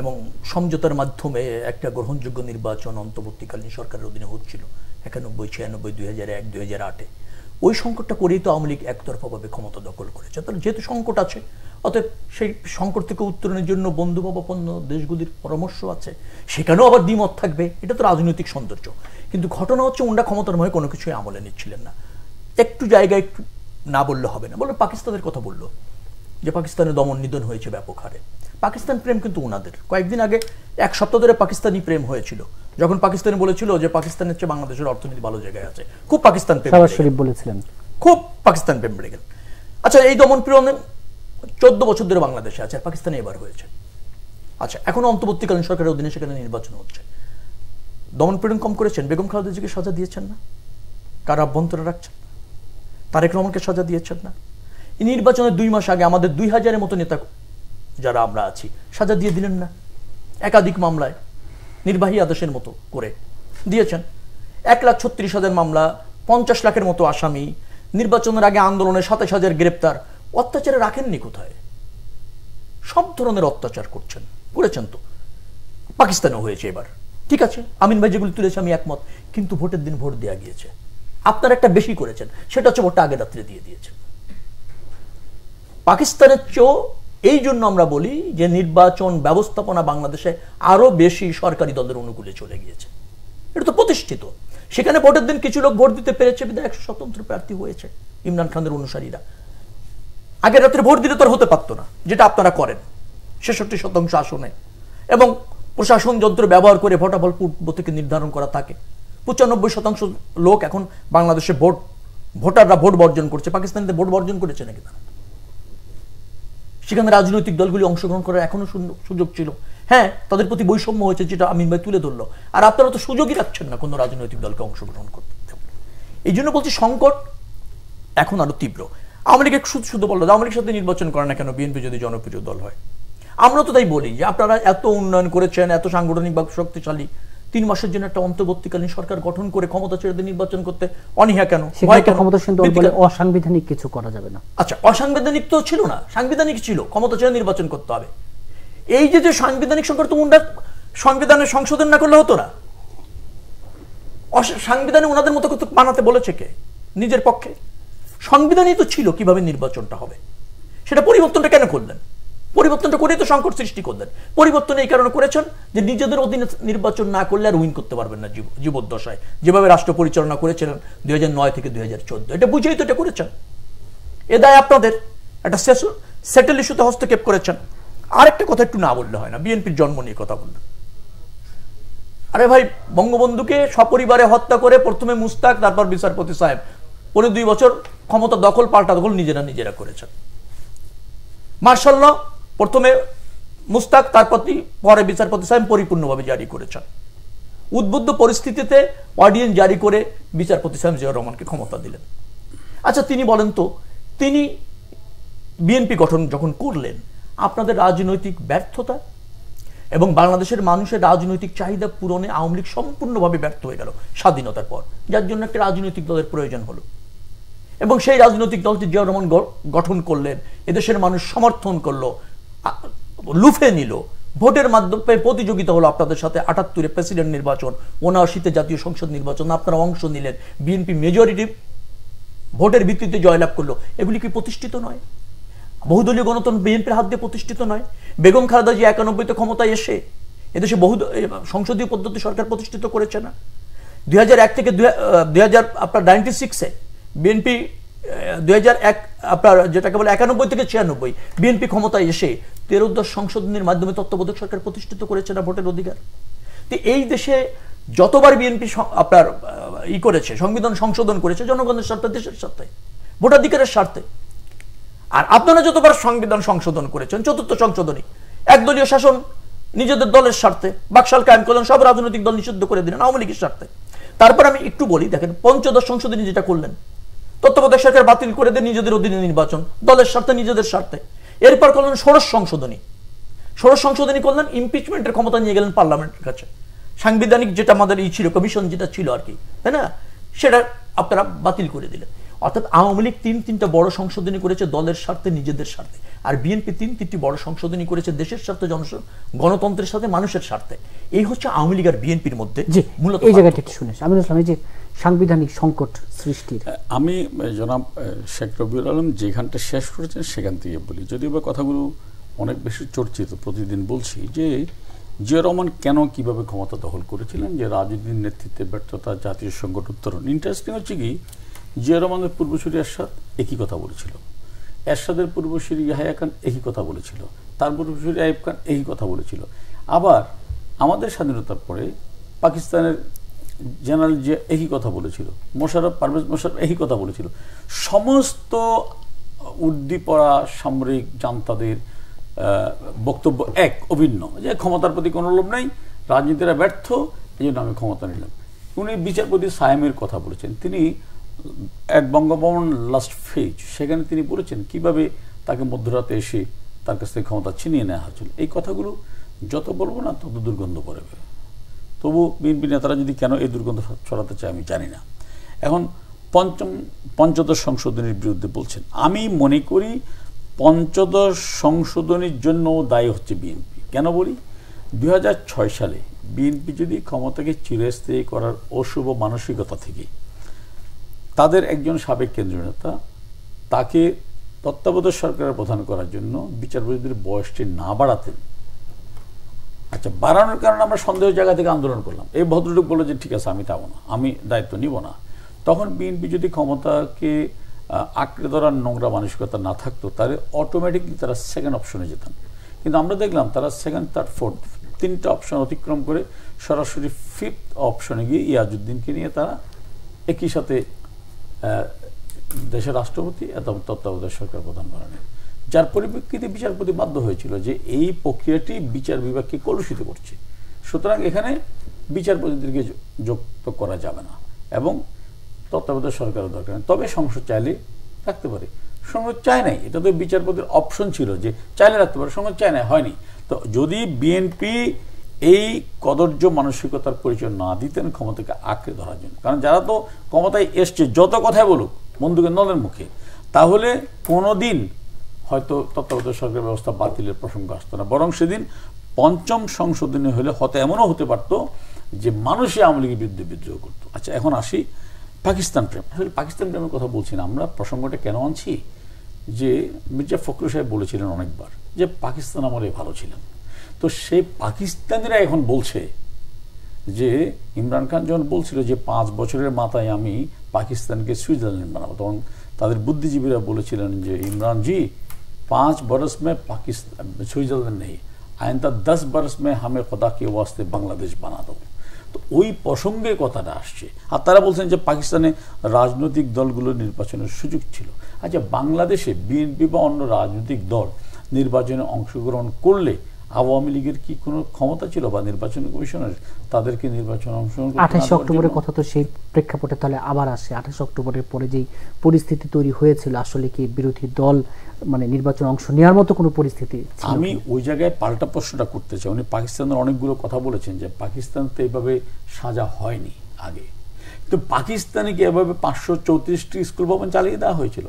Speaker 3: এবং সমঝোতার মাধ্যমে একটা গ্রহণযোগ্য নির্বাচন অন্তর্বর্তীকালীন সরকারের অধীনে হচ্ছিল একানব্বই ছিয়ানব্বই দুই হাজার এক দুই হাজার আটে ওই সংকটটা করেই তো আওয়ামী লীগ একতরফাভাবে ক্ষমতা দখল করেছে তাহলে যেহেতু সংকট আছে অতএব সেই সংকট থেকে উত্তরণের জন্য বন্ধুভাবাপন্ন দেশগুলির পরামর্শ আছে সেখানেও আবার দ্বিমত থাকবে এটা তো রাজনৈতিক সৌন্দর্য কিন্তু ঘটনা হচ্ছে ওনারা ক্ষমতার মহে কোনো কিছুই আমলে নিচ্ছিলেন না একটু জায়গায় একটু না বললে হবে না বলে পাকিস্তানের কথা বললো যে পাকিস্তানে দমন নিধন হয়েছে ব্যাপক হারে পাকিস্তান প্রেম কিন্তু ওনাদের কয়েকদিন আগে এক সপ্তাহ ধরে পাকিস্তানি প্রেম হয়েছিল যখন পাকিস্তানি বলেছিল যে পাকিস্তানের চেয়ে বাংলাদেশের অর্থনীতি ভালো জায়গায় আছে খুব পাকিস্তান প্রেম শরীফ
Speaker 1: বলেছিলেন খুব
Speaker 3: পাকিস্তান প্রেম বেড়ে গেল আচ্ছা এই দমন প্রিয় চোদ্দ বছর ধরে বাংলাদেশে আছে আর পাকিস্তানে এবার হয়েছে আচ্ছা এখন অন্তর্বর্তীকালীন সরকারের অধীনে সেখানে নির্বাচন হচ্ছে দমন পীড়ন কম করেছেন বেগম খালেদা জিকে সাজা দিয়েছেন না কার অভ্যন্তরে রাখছেন তারেক রহমানকে সাজা দিয়েছেন না নির্বাচনের দুই মাস আগে আমাদের দুই হাজারের মতো নেতা যারা আমরা আছি সাজা দিয়ে দিলেন না একাধিক মামলায় নির্বাহী আদেশের মতো করে দিয়েছেন এক লাখ ছত্রিশ হাজার মামলা পঞ্চাশ লাখের মতো আসামি নির্বাচনের আগে আন্দোলনে সাতাশ হাজার গ্রেপ্তার অত্যাচারে রাখেননি কোথায় সব ধরনের অত্যাচার করছেন করেছেন তো পাকিস্তানেও হয়েছে এবার ঠিক আছে আমিন ভাই যেগুলি তুলেছে আমি একমত কিন্তু ভোটের দিন ভোট দেওয়া গিয়েছে আপনার একটা বেশি করেছেন সেটা হচ্ছে ভোটটা আগে রাত্রে দিয়ে দিয়েছেন পাকিস্তানের চেয়েও এই জন্য আমরা বলি যে নির্বাচন ব্যবস্থাপনা বাংলাদেশে আরও বেশি সরকারি দলের অনুকূলে চলে গিয়েছে এটা তো প্রতিষ্ঠিত সেখানে ভোটের দিন কিছু লোক ভোট দিতে পেরেছে বিধায়ক স্বতন্ত্র প্রার্থী হয়েছে ইমরান খানের অনুসারীরা আগের রাত্রে ভোট দিলে তো হতে পারতো না যেটা আপনারা করেন ছেষট্টি শতাংশ আসনে এবং প্রশাসন যন্ত্র ব্যবহার করে ভোটাফল পূর্ব থেকে নির্ধারণ করা থাকে পঁচানব্বই শতাংশ লোক এখন বাংলাদেশে ভোট ভোটাররা ভোট বর্জন করছে পাকিস্তানিতে ভোট বর্জন করেছে নাকি তারা সেখানে রাজনৈতিক দলগুলি অংশগ্রহণ করার এখনও সুযোগ ছিল হ্যাঁ তাদের প্রতি বৈষম্য হয়েছে যেটা আমিন ভাই তুলে ধরলো আর আপনারা তো সুযোগই রাখছেন না কোনো রাজনৈতিক দলকে অংশগ্রহণ করতে এই জন্য বলছি সংকট এখন আরও তীব্র আওয়ামী লীগের শুধু শুধু বললো আওয়ামী লীগের সাথে নির্বাচন করে না কেন বিএনপি যদি জনপ্রিয় দল হয় আমরা তো তাই বলি যে আপনারা এত উন্নয়ন করেছেন এত সাংগঠনিক বা শক্তিশালী তিন মাসের জন্য একটা অন্তর্বর্তীকালীন সরকার গঠন করে ক্ষমতা ছেড়ে দিয়ে নির্বাচন করতে অনীহা কেন ক্ষমতাসীন দল
Speaker 1: অসাংবিধানিক কিছু করা যাবে না
Speaker 3: আচ্ছা অসাংবিধানিক তো ছিল না সাংবিধানিক ছিল ক্ষমতা ছেড়ে নির্বাচন করতে হবে এই যে যে সাংবিধানিক সংকট তো মুন্ডা সংবিধানের সংশোধন না করলে হতো না সাংবিধানে ওনাদের মতো কত বানাতে বলেছে কে নিজের পক্ষে সংবিধানই তো ছিল কিভাবে নির্বাচনটা হবে সেটা পরিবর্তনটা কেন করলেন পরিবর্তনটা করে তো সংকট সৃষ্টি করলেন পরিবর্তন এই কারণে করেছেন যে নিজেদের অধীনে নির্বাচন না করলে আর উইন করতে পারবেন না জীবদ্দশায় যেভাবে রাষ্ট্র পরিচালনা করেছিলেন দুই নয় থেকে দুই এটা বুঝেই তো এটা করেছেন এ দায় আপনাদের একটা সেটেল ইস্যুতে হস্তক্ষেপ করেছেন আরেকটা কথা একটু না বললে হয় না বিএনপির জন্ম নিয়ে কথা বললেন আরে ভাই বঙ্গবন্ধুকে সপরিবারে হত্যা করে প্রথমে মুস্তাক তারপর বিচারপতি সাহেব পরে দুই বছর ক্ষমতা দখল পাল্টা দখল নিজেরা নিজেরা করেছেন মার্শাল্লাহ প্রথমে মুস্তাক তার প্রতি পরে বিচারপতি সাহেব পরিপূর্ণভাবে জারি করেছেন উদ্বুদ্ধ পরিস্থিতিতে অডিয়েন্স জারি করে বিচারপতি সাহেব জিয়াউর রহমানকে ক্ষমতা দিলেন আচ্ছা তিনি বলেন তো তিনি বিএনপি গঠন যখন করলেন আপনাদের রাজনৈতিক ব্যর্থতা এবং বাংলাদেশের মানুষের রাজনৈতিক চাহিদা পূরণে আওয়ামী লীগ সম্পূর্ণভাবে ব্যর্থ হয়ে গেল স্বাধীনতার পর যার জন্য একটা রাজনৈতিক দলের প্রয়োজন হলো এবং সেই রাজনৈতিক দলটি জিয়াউর রহমান গঠন করলেন এদেশের মানুষ সমর্থন করলো লুফে নিল ভোটের মাধ্যমে প্রতিযোগিতা হলো আপনাদের সাথে আটাত্তরে প্রেসিডেন্ট নির্বাচন উনআশিতে জাতীয় সংসদ নির্বাচন আপনারা অংশ নিলেন বিএনপি মেজরিটি ভোটের ভিত্তিতে জয়লাভ করলো এগুলি কি প্রতিষ্ঠিত নয় বহুদলীয় গণতন্ত্র বিএনপির হাত দিয়ে প্রতিষ্ঠিত নয় বেগম খালেদা জিয়া একানব্বইতে ক্ষমতায় এসে এদেশে বহু সংসদীয় পদ্ধতি সরকার প্রতিষ্ঠিত করেছে না দুই থেকে দুই হাজার আপনার নাইনটি সিক্সে বিএনপি আপনার যেটাকে বলে একানব্বই থেকে ছিয়ানব্বই বিএনপি ক্ষমতায় এসে মাধ্যমে তত্ত্বাবধায়ক সরকার প্রতিষ্ঠিত করেছে না ভোটের অধিকার তো এই দেশে যতবার বিএনপি আপনার ই করেছে সংবিধান সংশোধন করেছে জনগণের স্বার্থে দেশের স্বার্থে ভোটাধিকারের স্বার্থে আর আপনারা যতবার সংবিধান সংশোধন করেছেন চতুর্থ সংশোধনী একদলীয় শাসন নিজেদের দলের স্বার্থে বাকশাল কায়েম করলেন সব রাজনৈতিক দল নিষিদ্ধ করে দিলেন আওয়ামী লীগের স্বার্থে তারপর আমি একটু বলি দেখেন পঞ্চদশ সংশোধনী যেটা করলেন তত্ত্বাবধায়ক সরকার বাতিল করে দেয় নিজেদের অধীনে নির্বাচন দলের স্বার্থে নিজেদের স্বার্থে এরপর করলেন ষোড়শ সংশোধনী ষোড়শ সংশোধনী করলেন ইমপিচমেন্টের ক্ষমতা নিয়ে গেলেন পার্লামেন্টের কাছে সাংবিধানিক যেটা আমাদের ই ছিল কমিশন যেটা ছিল আর কি তাই না সেটা আপনারা বাতিল করে দিলেন অর্থাৎ আওয়ামী লীগ তিন তিনটা বড় সংশোধনী করেছে দলের স্বার্থে নিজেদের স্বার্থে আর বিএনপি তিন তিনটি বড় সংশোধনী করেছে দেশের স্বার্থে জনস গণতন্ত্রের সাথে মানুষের স্বার্থে এই হচ্ছে আওয়ামী লীগ আর বিএনপির মধ্যে যে
Speaker 1: মূলত এই জায়গাটা শুনেছি আমি যে সাংবিধানিক সংকট সৃষ্টির
Speaker 3: আমি জনাব
Speaker 4: শেখ রবিউল আলম যেখানটা শেষ করেছেন সেখান থেকে বলি যদিও বা কথাগুলো অনেক বেশি চর্চিত প্রতিদিন বলছি যে জিয়া রহমান কেন কিভাবে ক্ষমতা দখল করেছিলেন যে রাজনীতির নেতৃত্বে ব্যর্থতা জাতীয় সংকট উত্তরণ ইন্টারেস্টিং হচ্ছে কি জিয়া রহমানের পূর্বসূরি এরশাদ একই কথা বলেছিল এরশাদের পূর্বসূরি ইয়াহিয়া খান একই কথা বলেছিল তার পূর্বসূরি আইব খান একই কথা বলেছিল আবার আমাদের স্বাধীনতার পরে পাকিস্তানের জেনারেল যে একই কথা বলেছিল মোশারফ পারভেজ মোশারফ একই কথা বলেছিল সমস্ত উদ্দীপরা সামরিক জান্তাদের বক্তব্য এক অভিন্ন যে ক্ষমতার প্রতি কোনো লোভ নেই রাজনীতিরা ব্যর্থ এই জন্য আমি ক্ষমতা নিলাম উনি বিচারপতি সায়েমের কথা বলেছেন তিনি এক বঙ্গভবন লাস্ট ফেজ সেখানে তিনি বলেছেন কিভাবে তাকে মধ্যরাতে এসে তার কাছ থেকে ক্ষমতা ছিনিয়ে নেওয়া হয়েছিল এই কথাগুলো যত বলবো না তত দুর্গন্ধ পড়ে তবু বিএনপি নেতারা যদি কেন এই দুর্গন্ধ ছড়াতে চায় আমি জানি না এখন পঞ্চম পঞ্চদশ সংশোধনীর বিরুদ্ধে বলছেন আমি মনে করি পঞ্চদশ সংশোধনীর জন্য দায়ী হচ্ছে বিএনপি কেন বলি দুই সালে বিএনপি যদি ক্ষমতাকে চিরস্থায়ী করার অশুভ মানসিকতা থেকে তাদের একজন সাবেক কেন্দ্রীয় নেতা তাকে তত্ত্বাবধায়ক সরকারের প্রধান করার জন্য বিচারপতিদের বয়সটি না বাড়াতেন আচ্ছা বাড়ানোর কারণে আমরা সন্দেহের জায়গা থেকে আন্দোলন করলাম এই ভদ্রলোক বললো যে ঠিক আছে আমি তাবো না আমি দায়িত্ব নিব না তখন বিএনপি যদি ক্ষমতাকে আঁকড়ে ধরার নোংরা মানসিকতা না থাকতো তাহলে অটোমেটিকলি তারা সেকেন্ড অপশনে যেতাম কিন্তু আমরা দেখলাম তারা সেকেন্ড থার্ড ফোর্থ তিনটা অপশন অতিক্রম করে সরাসরি ফিফথ অপশনে গিয়ে ইয়াজুদ্দিনকে নিয়ে তারা একই সাথে দেশের রাষ্ট্রপতি এবং তত্ত্বাবধায়ক সরকার প্রধান নেয় যার পরিপ্রেক্ষিতে বিচারপতি বাধ্য হয়েছিল যে এই প্রক্রিয়াটি বিচার বিভাগকে কলুষিত করছে সুতরাং এখানে বিচারপতিদেরকে যুক্ত করা যাবে না এবং তত্ত্বাবধায়ক সরকারের দরকার তবে সংসদ চাইলে রাখতে পারে সংসদ চায় নাই এটা তো বিচারপতির অপশন ছিল যে চাইলে রাখতে পারে সংসদ চায় নাই হয়নি তো যদি বিএনপি এই কদর্য মানসিকতার পরিচয় না দিতেন ক্ষমতাকে আঁকড়ে ধরার জন্য কারণ যারা তো ক্ষমতায় এসছে যত কথাই বলুক বন্ধুকে নলের মুখে তাহলে কোনো দিন হয়তো তত্ত্বাবধায়ক সরকারের ব্যবস্থা বাতিলের প্রসঙ্গ আসতো না বরং সেদিন পঞ্চম সংশোধনী হলে হয়তো এমনও হতে পারত যে মানুষই আওয়ামী লীগের বিরুদ্ধে বিদ্রোহ করতো আচ্ছা এখন আসি পাকিস্তান প্রেম আসলে পাকিস্তান প্রেমের কথা বলছি না আমরা প্রসঙ্গটা কেন আনছি যে মির্জা ফখরুল সাহেব বলেছিলেন অনেকবার যে পাকিস্তান আমলে ভালো ছিলেন তো সেই পাকিস্তানিরা এখন বলছে যে ইমরান খান যখন বলছিল যে পাঁচ বছরের মাথায় আমি পাকিস্তানকে সুইজারল্যান্ড বানাবো তখন তাদের বুদ্ধিজীবীরা বলেছিলেন যে ইমরান জি পাঁচ বরস में পাকিস্তান সুইজারল্যান্ড নেই আইনটা দশ বরস মে হামে খোদাকে ওয়াস্তে বাংলাদেশ বানা দো তো ওই প্রসঙ্গে কথাটা আসছে আর তারা বলছেন যে পাকিস্তানে রাজনৈতিক দলগুলো নির্বাচনের সুযোগ ছিল আচ্ছা বাংলাদেশে বিএনপি বা অন্য রাজনৈতিক দল নির্বাচনে অংশগ্রহণ করলে আওয়ামী লীগের কি কোনো ক্ষমতা ছিল বা নির্বাচন কমিশনের তাদেরকে নির্বাচন অংশগ্রহণ আঠাশে
Speaker 1: অক্টোবরের কথা তো সেই প্রেক্ষাপটে তাহলে আবার আসে আঠাশে অক্টোবরের পরে যেই পরিস্থিতি তৈরি হয়েছিল আসলে কি বিরোধী দল মানে নির্বাচন অংশ নেওয়ার মতো কোনো পরিস্থিতি আমি
Speaker 4: ওই জায়গায় পাল্টা প্রশ্নটা করতে চাই উনি পাকিস্তানের অনেকগুলো কথা বলেছেন যে পাকিস্তান তো এইভাবে সাজা হয়নি আগে কিন্তু পাকিস্তানে কি এভাবে পাঁচশো চৌত্রিশটি স্কুল ভবন চালিয়ে দেওয়া হয়েছিল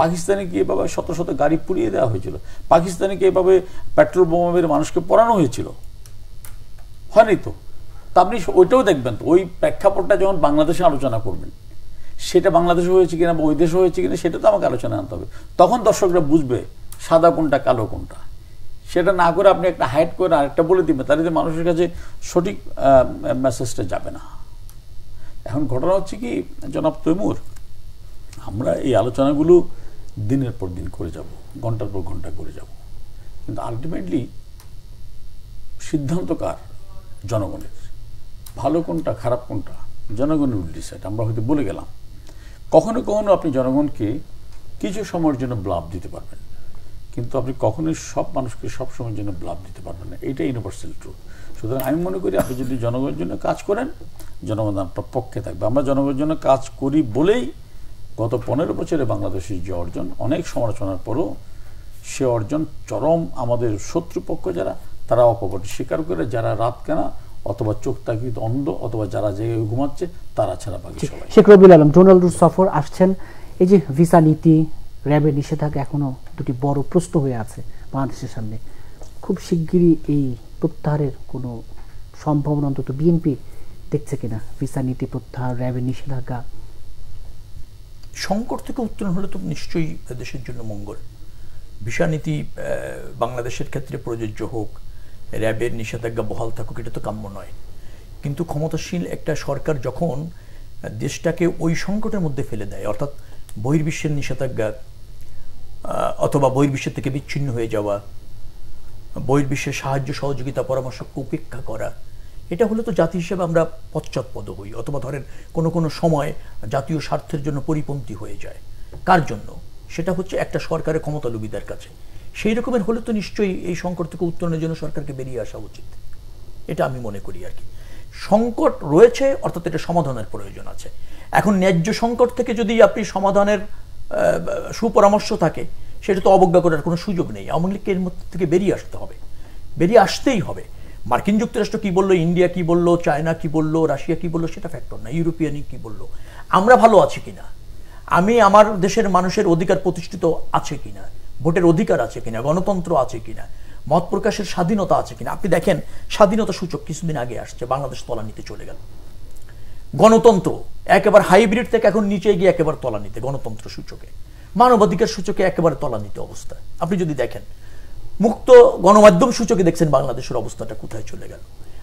Speaker 4: পাকিস্তানে কি এভাবে শত শত গাড়ি পুড়িয়ে দেওয়া হয়েছিল পাকিস্তানে কি এভাবে পেট্রোল বোমা মেরে মানুষকে পড়ানো হয়েছিল হয়নি তো তা আপনি ওইটাও দেখবেন তো ওই প্রেক্ষাপটটা যখন বাংলাদেশে আলোচনা করবেন সেটা বাংলাদেশে হয়েছে কিনা বা ওই দেশে হয়েছে কিনা সেটা তো আমাকে আলোচনা আনতে হবে তখন দর্শকরা বুঝবে সাদা কোনটা কালো কোনটা সেটা না করে আপনি একটা হাইট করে আরেকটা বলে দিবেন তাহলে মানুষের কাছে সঠিক মেসেজটা যাবে না এখন ঘটনা হচ্ছে কি জনাব তৈমুর আমরা এই আলোচনাগুলো দিনের পর দিন করে যাব ঘন্টার পর ঘন্টা করে যাব কিন্তু আলটিমেটলি সিদ্ধান্ত কার জনগণের ভালো কোনটা খারাপ কোনটা জনগণের উল ডিসাইড আমরা হয়তো বলে গেলাম কখনো কখনো আপনি জনগণকে কিছু সময়ের জন্য ব্লাভ দিতে পারবেন কিন্তু আপনি কখনোই সব মানুষকে সব সময়ের জন্য ব্লাভ দিতে পারবেন না এটাই ইউনিভার্সাল ট্রুথ সুতরাং আমি মনে করি আপনি যদি জনগণের জন্য কাজ করেন জনগণ আপনার পক্ষে থাকবে আমরা জনগণের জন্য কাজ করি বলেই গত পনেরো বছরে বাংলাদেশের যে অর্জন অনেক সমালোচনার পরও সে অর্জন চরম আমাদের শত্রুপক্ষ যারা তারা অপকট স্বীকার করে যারা রাত কেনা অথবা চোখ তাকিত অন্ধ অথবা যারা জায়গায় ঘুমাচ্ছে তারা ছাড়া পাচ্ছে
Speaker 1: শেখ রবিউল আলম ডোনাল্ডোর সফর আসছেন এই যে ভিসা নীতি র্যাবের নিষেধাজ্ঞা এখনো দুটি বড় প্রস্ত হয়ে আছে বাংলাদেশের সামনে খুব শিগগিরই এই প্রত্যাহারের কোনো সম্ভাবনা অন্তত বিএনপি দেখছে কিনা ভিসা নীতি প্রত্যাহার র্যাবের নিষেধাজ্ঞা
Speaker 3: সংকট থেকে উত্তরণ হলে তো নিশ্চয়ই দেশের জন্য মঙ্গল ভিসা নীতি বাংলাদেশের ক্ষেত্রে প্রযোজ্য হোক র্যাবের নিষেধাজ্ঞা বহাল থাকুক এটা তো কাম্য নয় কিন্তু ক্ষমতাসীন একটা সরকার যখন দেশটাকে ওই সংকটের মধ্যে ফেলে দেয় অর্থাৎ বহির্বিশ্বের নিষেধাজ্ঞা অথবা বহির্বিশ্বের থেকে বিচ্ছিন্ন হয়ে যাওয়া বহির্বিশ্বের সাহায্য সহযোগিতা পরামর্শকে উপেক্ষা করা এটা হলে তো জাতি হিসেবে আমরা পশ্চাৎপদ হই অথবা ধরেন কোনো কোনো সময় জাতীয় স্বার্থের জন্য পরিপন্থী হয়ে যায় কার জন্য সেটা হচ্ছে একটা সরকারের ক্ষমতা লুবিদার কাছে সেই রকমের হলে তো নিশ্চয়ই এই সংকট থেকে উত্তরণের জন্য সরকারকে বেরিয়ে আসা উচিত এটা আমি মনে করি আর কি সংকট রয়েছে অর্থাৎ এটা সমাধানের প্রয়োজন আছে এখন ন্যায্য সংকট থেকে যদি আপনি সমাধানের সুপরামর্শ থাকে সেটা তো অবজ্ঞা করার কোনো সুযোগ নেই আওয়ামী লীগকে এর মধ্যে থেকে বেরিয়ে আসতে হবে বেরিয়ে আসতেই হবে মার্কিন যুক্তরাষ্ট্র কি বললো ইন্ডিয়া কি বললো চায়না কি বললো রাশিয়া কি বললো সেটা ফ্যাক্টর না ইউরোপিয়ানই কি বললো আমরা ভালো আছি কিনা আমি আমার দেশের মানুষের অধিকার প্রতিষ্ঠিত আছে কিনা ভোটের অধিকার আছে কিনা গণতন্ত্র আছে কিনা মত প্রকাশের স্বাধীনতা আছে কিনা আপনি দেখেন স্বাধীনতা সূচক কিছুদিন আগে আসছে বাংলাদেশ তলা নিতে চলে গেল গণতন্ত্র একেবার হাইব্রিড থেকে এখন নিচে গিয়ে একেবারে নিতে গণতন্ত্র সূচকে মানবাধিকার সূচকে একেবারে তলানিতে অবস্থা আপনি যদি দেখেন মুক্ত গণমাধ্যম সূচকে দেখছেন বাংলাদেশের অবস্থাটা কোথায় চলে গেল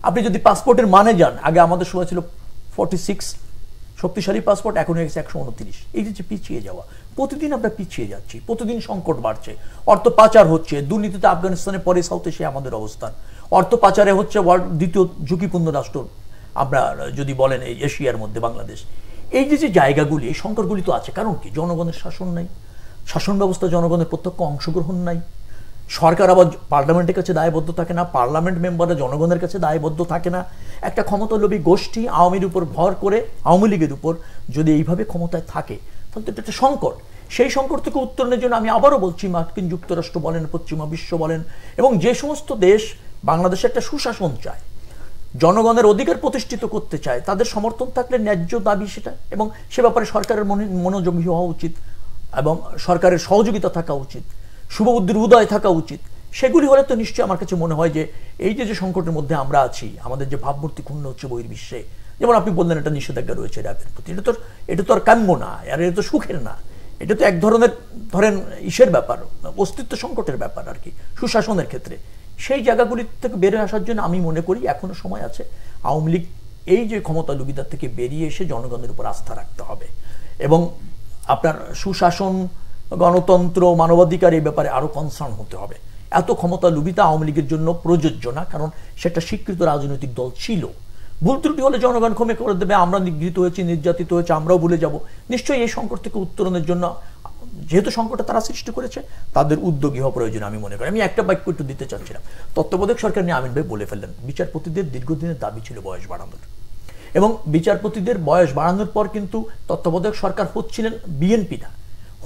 Speaker 3: আপনি যদি পাসপোর্টের মানে যান আগে আমাদের সময় ছিল ফর্টি সিক্স শক্তিশালী পাসপোর্ট এখন হয়ে গেছে একশো উনত্রিশ এই যে পিছিয়ে যাওয়া প্রতিদিন আমরা পিছিয়ে যাচ্ছি প্রতিদিন সংকট বাড়ছে অর্থ পাচার হচ্ছে দুর্নীতিতে আফগানিস্তানের পরে সাউথ এশিয়া আমাদের অবস্থান অর্থ পাচারে হচ্ছে ওয়ার্ল্ড দ্বিতীয় ঝুঁকিপূর্ণ রাষ্ট্র আমরা যদি বলেন এই এশিয়ার মধ্যে বাংলাদেশ এই যে যে জায়গাগুলি এই সংকটগুলি তো আছে কারণ কি জনগণের শাসন নাই শাসন ব্যবস্থা জনগণের প্রত্যক্ষ অংশগ্রহণ নাই সরকার আবার পার্লামেন্টের কাছে দায়বদ্ধ থাকে না পার্লামেন্ট মেম্বাররা জনগণের কাছে দায়বদ্ধ থাকে না একটা ক্ষমতালোভী গোষ্ঠী আওয়ামীর উপর ভর করে আওয়ামী লীগের উপর যদি এইভাবে ক্ষমতায় থাকে তাহলে তো এটা একটা সংকট সেই সংকট থেকে উত্তরণের জন্য আমি আবারও বলছি মার্কিন যুক্তরাষ্ট্র বলেন পশ্চিমা বিশ্ব বলেন এবং যে সমস্ত দেশ বাংলাদেশে একটা সুশাসন চায় জনগণের অধিকার প্রতিষ্ঠিত করতে চায় তাদের সমর্থন থাকলে ন্যায্য দাবি সেটা এবং সে ব্যাপারে সরকারের মনোযোগী হওয়া উচিত এবং সরকারের সহযোগিতা থাকা উচিত শুভবুদ্ধির উদয় থাকা উচিত সেগুলি হলে তো নিশ্চয়ই আমার কাছে মনে হয় যে এই যে যে সংকটের মধ্যে আমরা আছি আমাদের যে ভাবমূর্তি ক্ষুণ্ণ হচ্ছে বহির্বিশ্বে যেমন আপনি বললেন এটা নিষেধাজ্ঞা রয়েছে র্যাবের প্রতি এটা তো এটা তো আর কাম্য না আর এটা তো সুখের না এটা তো এক ধরনের ধরেন ইসের ব্যাপার অস্তিত্ব সংকটের ব্যাপার আর কি সুশাসনের ক্ষেত্রে সেই জায়গাগুলি থেকে বেড়ে আসার জন্য আমি মনে করি এখনও সময় আছে আওয়ামী লীগ এই যে ক্ষমতা লুবিদার থেকে বেরিয়ে এসে জনগণের উপর আস্থা রাখতে হবে এবং আপনার সুশাসন গণতন্ত্র মানবাধিকার এই ব্যাপারে আরও কনসার্ন হতে হবে এত ক্ষমতা লুবিতা আওয়ামী লীগের জন্য প্রযোজ্য না কারণ সেটা স্বীকৃত রাজনৈতিক দল ছিল ভুল ত্রুটি হলে জনগণ ক্ষমে করে দেবে আমরা নিগৃহীত হয়েছি নির্যাতিত হয়েছে আমরাও ভুলে যাব নিশ্চয়ই এই সংকট থেকে উত্তরণের জন্য যেহেতু সংকটটা তারা সৃষ্টি করেছে তাদের উদ্যোগী হওয়া প্রয়োজন আমি মনে করি আমি একটা বাক্য একটু দিতে চাচ্ছিলাম তত্ত্বাবধায়ক সরকার নিয়ে আমিন ভাই বলে ফেললেন বিচারপতিদের দীর্ঘদিনের দাবি ছিল বয়স বাড়ানোর এবং বিচারপতিদের বয়স বাড়ানোর পর কিন্তু তত্ত্বাবধায়ক সরকার হচ্ছিলেন বিএনপি না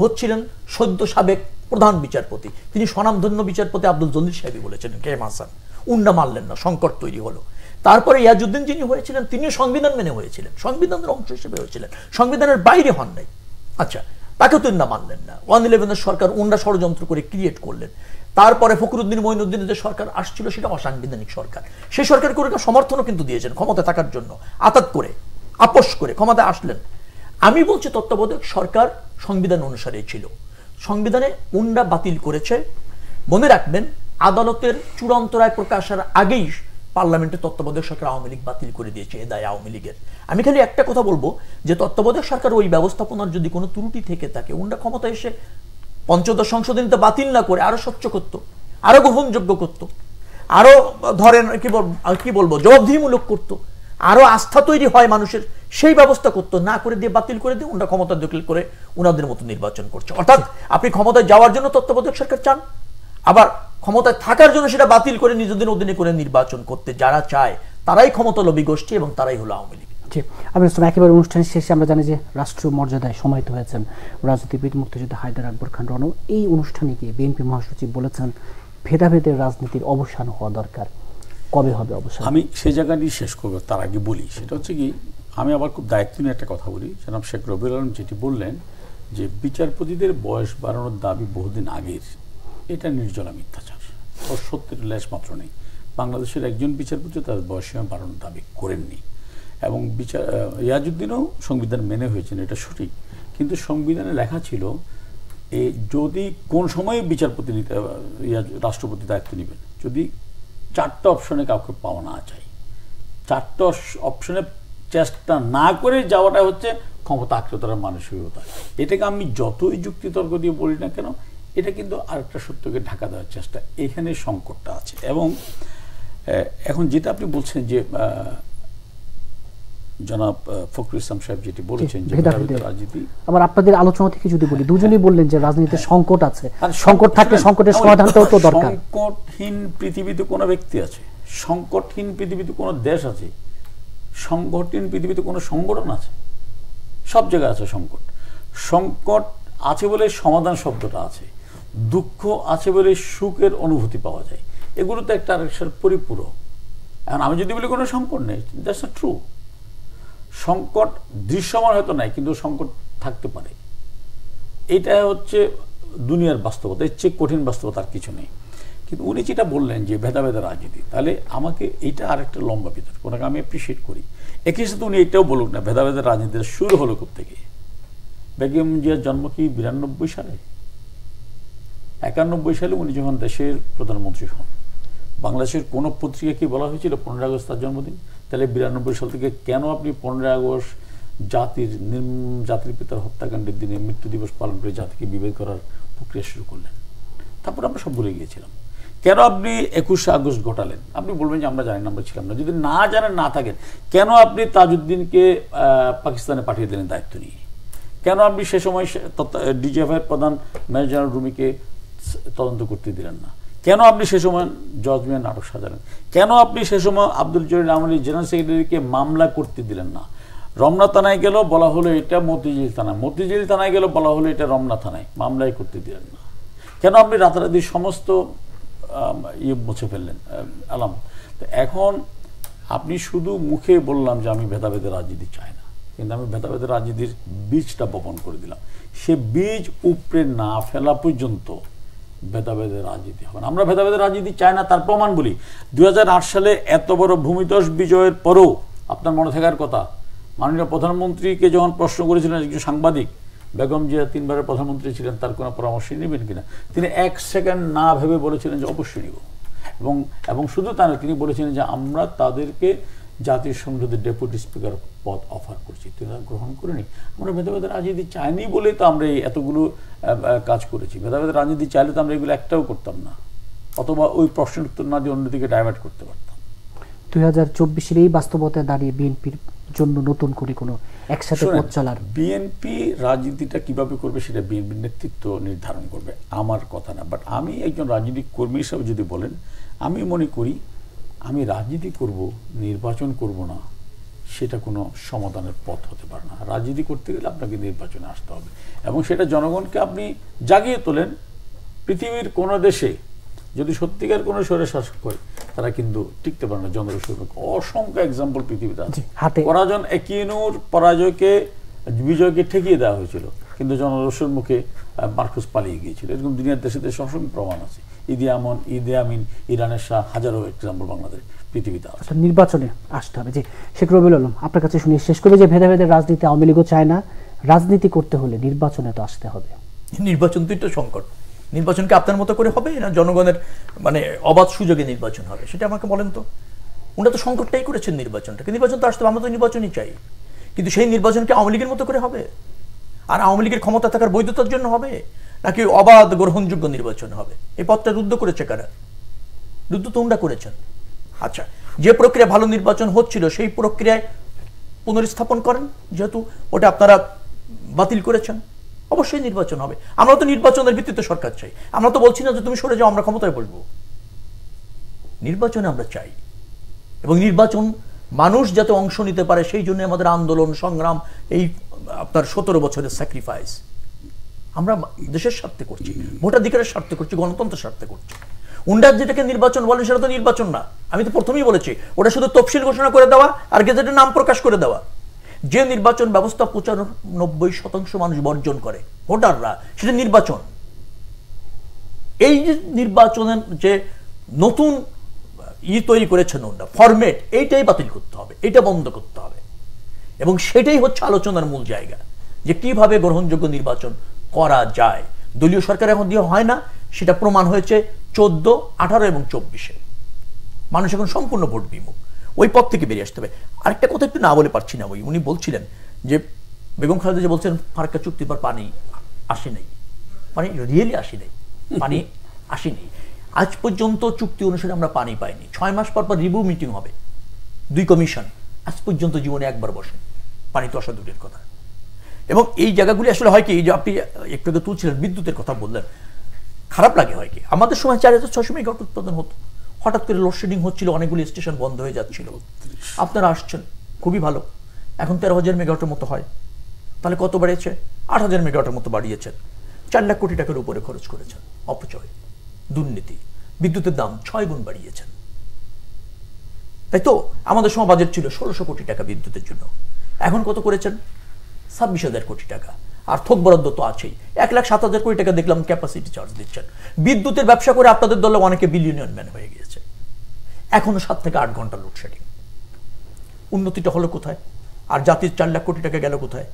Speaker 3: হচ্ছিলেন সদ্য সাবেক প্রধান বিচারপতি তিনি স্বনামধন্য বিচারপতি আব্দুল জলিল সাহেবই বলেছেন কে হাসান উন্ডা মারলেন না সংকট তৈরি হলো তারপরে ইয়াজুদ্দিন যিনি হয়েছিলেন তিনিও সংবিধান মেনে হয়েছিলেন সংবিধানের অংশ হিসেবে হয়েছিলেন সংবিধানের বাইরে হন নাই আচ্ছা তাকে তো উন্না মানলেন না ওয়ান ইলেভেনের সরকার উন্ডা ষড়যন্ত্র করে ক্রিয়েট করলেন তারপরে ফখরুদ্দিন মঈনুদ্দিনের যে সরকার আসছিল সেটা অসাংবিধানিক সরকার সেই সরকার করে সমর্থনও কিন্তু দিয়েছেন ক্ষমতা থাকার জন্য আতাত করে আপোষ করে ক্ষমতা আসলেন আমি বলছি তত্ত্বাবধায়ক সরকার সংবিধান অনুসারে ছিল সংবিধানে উন্ডা বাতিল করেছে মনে রাখবেন আদালতের চূড়ান্ত রায় প্রকাশের আগেই পার্লামেন্টে তত্ত্বাবধায়ক সরকার আওয়ামী লীগ বাতিল করে দিয়েছে এদায় আওয়ামী লীগের আমি খালি একটা কথা বলবো যে তত্ত্বাবধায়ক সরকার ওই ব্যবস্থাপনার যদি কোনো ত্রুটি থেকে থাকে উন্ডা ক্ষমতা এসে পঞ্চদশ সংশোধনীতে বাতিল না করে আরো স্বচ্ছ করত আরো গ্রহণযোগ্য করত আরো ধরেন কি বলবো জবাবদিহিমূলক করতো আরও আস্থা তৈরি হয় মানুষের সেই ব্যবস্থা করতো না করে দিয়ে বাতিল করে দিয়ে ওনারা ক্ষমতা দখল করে ওনাদের মতো নির্বাচন করছে অর্থাৎ আপনি ক্ষমতায় যাওয়ার জন্য তত্ত্বাবধায়ক সরকার চান আবার ক্ষমতায় থাকার জন্য সেটা বাতিল করে নিজেদের অধীনে করে নির্বাচন করতে যারা চায় তারাই লবি গোষ্ঠী এবং তারাই হলো আওয়ামী লীগ
Speaker 1: জি একেবারে অনুষ্ঠানের শেষে আমরা জানি যে রাষ্ট্রীয় মর্যাদায় সমাহিত হয়েছেন রাজনীতিবিদ মুক্তিযোদ্ধা হায়দার আকবর খান রণ এই অনুষ্ঠানে গিয়ে বিএনপি মহাসচিব বলেছেন ভেদাভেদের রাজনীতির অবসান হওয়া দরকার কবে হবে অবশ্যই আমি
Speaker 4: সেই জায়গাটি শেষ করবো তার আগে বলি সেটা হচ্ছে কি আমি আবার খুব দায়িত্ব নিয়ে একটা কথা বলি জনাব শেখ রবির আলম যেটি বললেন যে বিচারপতিদের বয়স বাড়ানোর দাবি বহুদিন আগের এটা নির্জলা মিথ্যাচার ও সত্যের লেশ মাত্র নেই বাংলাদেশের একজন বিচারপতি তার বয়স বাড়ানোর দাবি করেননি এবং বিচার ইয়াজুদ্দিনও সংবিধান মেনে হয়েছেন এটা সঠিক কিন্তু সংবিধানে লেখা ছিল এ যদি কোন সময়ে বিচারপতি নিতে রাষ্ট্রপতি দায়িত্ব নেবেন যদি চারটা অপশনে কাউকে পাওয়া না চাই চারটা অপশনে চেষ্টা না করে যাওয়াটা হচ্ছে ক্ষমতা আক্রতার মানসিকতা এটাকে আমি যতই যুক্তিতর্ক দিয়ে বলি না কেন এটা কিন্তু আরেকটা সত্যকে ঢাকা দেওয়ার চেষ্টা এখানে সংকটটা আছে এবং এখন যেটা আপনি বলছেন যে জনাব ফখরুল ইসলাম সাহেব যেটি বলেছেন যে রাজনীতি
Speaker 1: আমার আপনাদের আলোচনা থেকে যদি বলি হ্যাঁ, দুজনেই হ্যাঁ। বললেন যে রাজনীতিতে হ্যাঁ। সংকট আছে সংকট থাকলে মানে সংকটের সমাধান তো দরকার
Speaker 4: সংকটহীন পৃথিবীতে কোনো ব্যক্তি আছে সংকটহীন পৃথিবীতে কোনো দেশ আছে সংকটহীন পৃথিবীতে কোনো সংগঠন আছে সব জায়গায় আছে সংকট সংকট আছে বলে সমাধান শব্দটা আছে দুঃখ আছে বলে সুখের অনুভূতি পাওয়া যায় এগুলো তো একটা আরেকটার পরিপূরক এখন আমি যদি বলি কোনো সংকট নেই দ্যাটস আ ট্রু সংকট দৃশ্যমান হয়তো নাই কিন্তু সংকট থাকতে পারে এটা হচ্ছে দুনিয়ার বাস্তবতা এর চেয়ে কঠিন বাস্তবতা আর কিছু নেই কিন্তু উনি যেটা বললেন যে ভেদাভেদা রাজনীতি তাহলে আমাকে এইটা আরেকটা লম্বা বিতর্ক ওনাকে আমি অ্যাপ্রিসিয়েট করি একই সাথে উনি এটাও বলুক না ভেদাভেদের রাজনীতি শুরু হলো থেকে বেগম জিয়ার জন্ম কি বিরানব্বই সালে একানব্বই সালে উনি যখন দেশের প্রধানমন্ত্রী হন বাংলাদেশের কোনো পত্রিকা কি বলা হয়েছিল পনেরো আগস্ট তার জন্মদিন তাহলে বিরানব্বই সাল থেকে কেন আপনি পনেরোই আগস্ট জাতির জাতির পিতার হত্যাকাণ্ডের দিনে মৃত্যু দিবস পালন করে জাতিকে বিভেদ করার প্রক্রিয়া শুরু করলেন তারপর আমরা সব ভুলে গিয়েছিলাম কেন আপনি একুশে আগস্ট ঘটালেন আপনি বলবেন যে আমরা জানি না আমরা ছিলাম না যদি না জানেন না থাকেন কেন আপনি তাজউদ্দিনকে পাকিস্তানে পাঠিয়ে দিলেন দায়িত্ব নিয়ে কেন আপনি সে সময় ডিজিএফআই প্রধান ম্যানেজার রুমিকে তদন্ত করতে দিলেন না কেন আপনি সে সময় জজ মিয়া নাটক সাজালেন কেন আপনি সে সময় আব্দুল জলিল আমলি জেনারেল সেক্রেটারিকে মামলা করতে দিলেন না রমনা থানায় গেল বলা হলো এটা মতিঝিল থানায় মতিঝিল থানায় গেল বলা হলো এটা রমনা থানায় মামলাই করতে দিলেন না কেন আপনি রাতারাতি সমস্ত ইয়ে মুছে ফেললেন আলাম তো এখন আপনি শুধু মুখে বললাম যে আমি ভেদাভেদে রাজনীতি চাই না কিন্তু আমি ভেদাভেদে রাজনীতির বীজটা বপন করে দিলাম সে বীজ উপরে না ফেলা পর্যন্ত ভেদাভেদে রাজনীতি হবে না আমরা ভেদাভেদে রাজনীতি চাই না তার প্রমাণ বলি দু সালে এত বড় ভূমিধস বিজয়ের পরও আপনার মনে থাকার কথা মাননীয় প্রধানমন্ত্রীকে যখন প্রশ্ন করেছিলেন একজন সাংবাদিক বেগম জিয়া তিনবারের প্রধানমন্ত্রী ছিলেন তার কোনো পরামর্শ নেবেন কিনা তিনি এক সেকেন্ড না ভেবে বলেছিলেন যে অবশ্যই নিব এবং এবং শুধু তা নয় তিনি বলেছিলেন যে আমরা তাদেরকে জাতীয় সংসদের ডেপুটি স্পিকার পদ অফার করছি তিনি গ্রহণ করেনি আমরা ভেদাভেদ রাজনীতি চাইনি বলে তো আমরা এই এতগুলো কাজ করেছি ভেদাভেদ রাজনীতি চাইলে তো আমরা এগুলো একটাও করতাম না অথবা ওই প্রশ্নের উত্তর না দিয়ে অন্যদিকে ডাইভার্ট করতে পারতাম
Speaker 1: দুই হাজার চব্বিশের এই বাস্তবতায় দাঁড়িয়ে বিএনপির জন্য নতুন করে কোনো একসাথে পথ চলার বিএনপি
Speaker 4: রাজনীতিটা কিভাবে করবে সেটা বিএনপির নেতৃত্ব নির্ধারণ করবে আমার কথা না বাট আমি একজন রাজনৈতিক কর্মী হিসাবে যদি বলেন আমি মনে করি আমি রাজনীতি করব নির্বাচন করব না সেটা কোনো সমাধানের পথ হতে পারে না রাজনীতি করতে গেলে আপনাকে নির্বাচনে আসতে হবে এবং সেটা জনগণকে আপনি জাগিয়ে তোলেন পৃথিবীর কোনো দেশে যদি সত্যিকার কোনো সরে শাসক হয় তারা কিন্তু টিকতে পারে না চন্দ্র অসংখ্য এক্সাম্পল পৃথিবীতে আছে পরাজন একিনুর পরাজয়কে বিজয়কে ঠেকিয়ে দেওয়া হয়েছিল কিন্তু জনরসের মুখে মার্কুস পালিয়ে গিয়েছিল এরকম দুনিয়ার দেশে দেশে অসংখ্য প্রমাণ আছে ইদি আমন ইদে আমিন ইরানের শাহ হাজারো এক্সাম্পল
Speaker 1: বাংলাদেশ পৃথিবীতে আছে নির্বাচনে আসতে হবে যে শেখ রবিউল আলম আপনার কাছে শুনে শেষ করবে যে ভেদাভেদের রাজনীতি আওয়ামী লীগও চায় না রাজনীতি করতে হলে নির্বাচনে তো আসতে হবে
Speaker 3: নির্বাচন তো একটা সংকট নির্বাচনকে আপনার মতো করে হবে না জনগণের মানে অবাধ সুযোগে নির্বাচন হবে সেটা আমাকে বলেন তো ওনারা তো সংকটটাই করেছেন নির্বাচনটাকে নির্বাচন তো আসতে হবে আমরা তো নির্বাচনই চাই কিন্তু সেই নির্বাচনকে আওয়ামী লীগের মতো করে হবে আর আওয়ামী লীগের ক্ষমতা থাকার বৈধতার জন্য হবে নাকি অবাধ গ্রহণযোগ্য নির্বাচন হবে এই পথটা রুদ্ধ করেছে কারা রুদ্ধ তোমরা করেছেন আচ্ছা যে প্রক্রিয়া ভালো নির্বাচন হচ্ছিল সেই প্রক্রিয়ায় পুনর্স্থাপন করেন যেহেতু ওটা আপনারা বাতিল করেছেন অবশ্যই নির্বাচন হবে আমরা তো নির্বাচনের ভিত্তিতে সরকার চাই আমরা তো বলছি না যে তুমি সরে যাও আমরা ক্ষমতায় বলব নির্বাচনে আমরা চাই এবং নির্বাচন মানুষ যাতে অংশ নিতে পারে সেই জন্য আমাদের আন্দোলন সংগ্রাম এই আপনার সতেরো বছরের স্যাক্রিফাইস আমরা দেশের স্বার্থে করছি ভোটাধিকারের স্বার্থে করছি গণতন্ত্রের স্বার্থে করছি উন্ডার যেটাকে নির্বাচন বলেন সেটা তো নির্বাচন না আমি তো প্রথমেই বলেছি ওটা শুধু তফসিল ঘোষণা করে দেওয়া আর গেজেটের নাম প্রকাশ করে দেওয়া যে নির্বাচন ব্যবস্থা পঁচানব্বই শতাংশ মানুষ বর্জন করে ভোটাররা সেটা নির্বাচন এই যে নির্বাচনের যে নতুন ই তৈরি করেছেন ওরা ফরম্যাট এইটাই বাতিল করতে হবে এটা বন্ধ করতে হবে এবং সেটাই হচ্ছে আলোচনার মূল জায়গা যে কিভাবে গ্রহণযোগ্য নির্বাচন করা যায় দলীয় সরকার এখন দিয়ে হয় না সেটা প্রমাণ হয়েছে চোদ্দ আঠারো এবং চব্বিশে মানুষ এখন সম্পূর্ণ ভোট বিমুখ ওই পথ থেকে বেরিয়ে আসতে হবে আরেকটা কথা একটু না বলে পারছি না ওই উনি বলছিলেন যে বেগম খালেদা যে বলছেন ফারাক্কা চুক্তির পর পানি আসে নাই পানি মানে রিয়েলি আসে নাই পানি আসেনি আজ পর্যন্ত চুক্তি অনুসারে আমরা পানি পাইনি ছয় মাস পর পর রিভিউ মিটিং হবে দুই কমিশন আজ পর্যন্ত জীবনে একবার বসে পানি তো আসা দূরের কথা এবং এই জায়গাগুলি আসলে হয় কি যে আপনি একটু আগে তুলছিলেন বিদ্যুতের কথা বললেন খারাপ লাগে হয় কি আমাদের সময় চার হাজার ছশো মেগাওয়াট উৎপাদন হতো হঠাৎ করে লোডশেডিং হচ্ছিল অনেকগুলি স্টেশন বন্ধ হয়ে যাচ্ছিল আপনারা আসছেন খুবই ভালো এখন তেরো হাজার মেগাওয়াটের মতো হয় তাহলে কত বাড়িয়েছে আট হাজার মেগাওয়াটের মতো বাড়িয়েছেন চার লাখ কোটি টাকার উপরে খরচ করেছেন অপচয় দুর্নীতি বিদ্যুতের দাম ছয় গুণ বাড়িয়েছেন তাই তো আমাদের সময় বাজেট ছিল ষোলোশো কোটি টাকা বিদ্যুতের জন্য এখন কত করেছেন ছাব্বিশ হাজার কোটি টাকা আর থোক বরাদ্দ তো আছেই এক লাখ সাত হাজার কোটি টাকা দেখলাম ক্যাপাসিটি চার্জ দিচ্ছেন বিদ্যুতের ব্যবসা করে আপনাদের দলে অনেকে বিলিয়নিয়ন ম্যান হয়ে গিয়েছে এখনো সাত থেকে আট ঘন্টা লোডশেডিং উন্নতিটা হলো কোথায় আর জাতির চার লাখ কোটি টাকা গেল কোথায়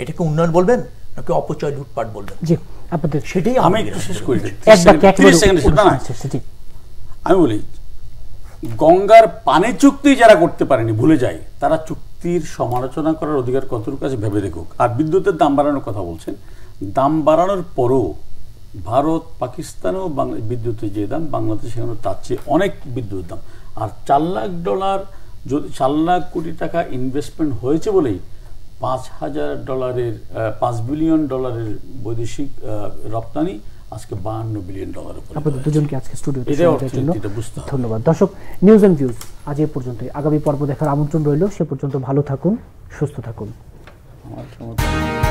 Speaker 3: এটাকে উন্নয়ন বলবেন নাকি অপচয় লুটপাট বলবেন
Speaker 1: জি আপনাদের সেটাই আমি
Speaker 3: আমি বলি আচ্ছা,
Speaker 4: গঙ্গার পানে চুক্তি যারা করতে পারেনি ভুলে যায় তারা চুক্তি ব্যক্তির সমালোচনা করার অধিকার কতটুকু আছে ভেবে দেখুক আর বিদ্যুতের দাম বাড়ানোর কথা বলছেন দাম বাড়ানোর পরও ভারত পাকিস্তানেও বাংলা বিদ্যুতের যে দাম বাংলাদেশে এখানে তার চেয়ে অনেক বিদ্যুৎ দাম আর চার লাখ ডলার যদি চার লাখ কোটি টাকা ইনভেস্টমেন্ট হয়েছে বলেই পাঁচ হাজার ডলারের পাঁচ বিলিয়ন ডলারের বৈদেশিক রপ্তানি আজকে 52 বিলিয়ন ডলার আপনাদের দুজনকে আজকে স্টুডিওতে স্বাগতের জন্য
Speaker 1: ধন্যবাদ দর্শক নিউজ এন্ড ভিউজ আজ এ পর্যন্তই আগামী পর্ব দেখার আমন্ত্রণ রইল সে পর্যন্ত ভালো থাকুন সুস্থ থাকুন আমার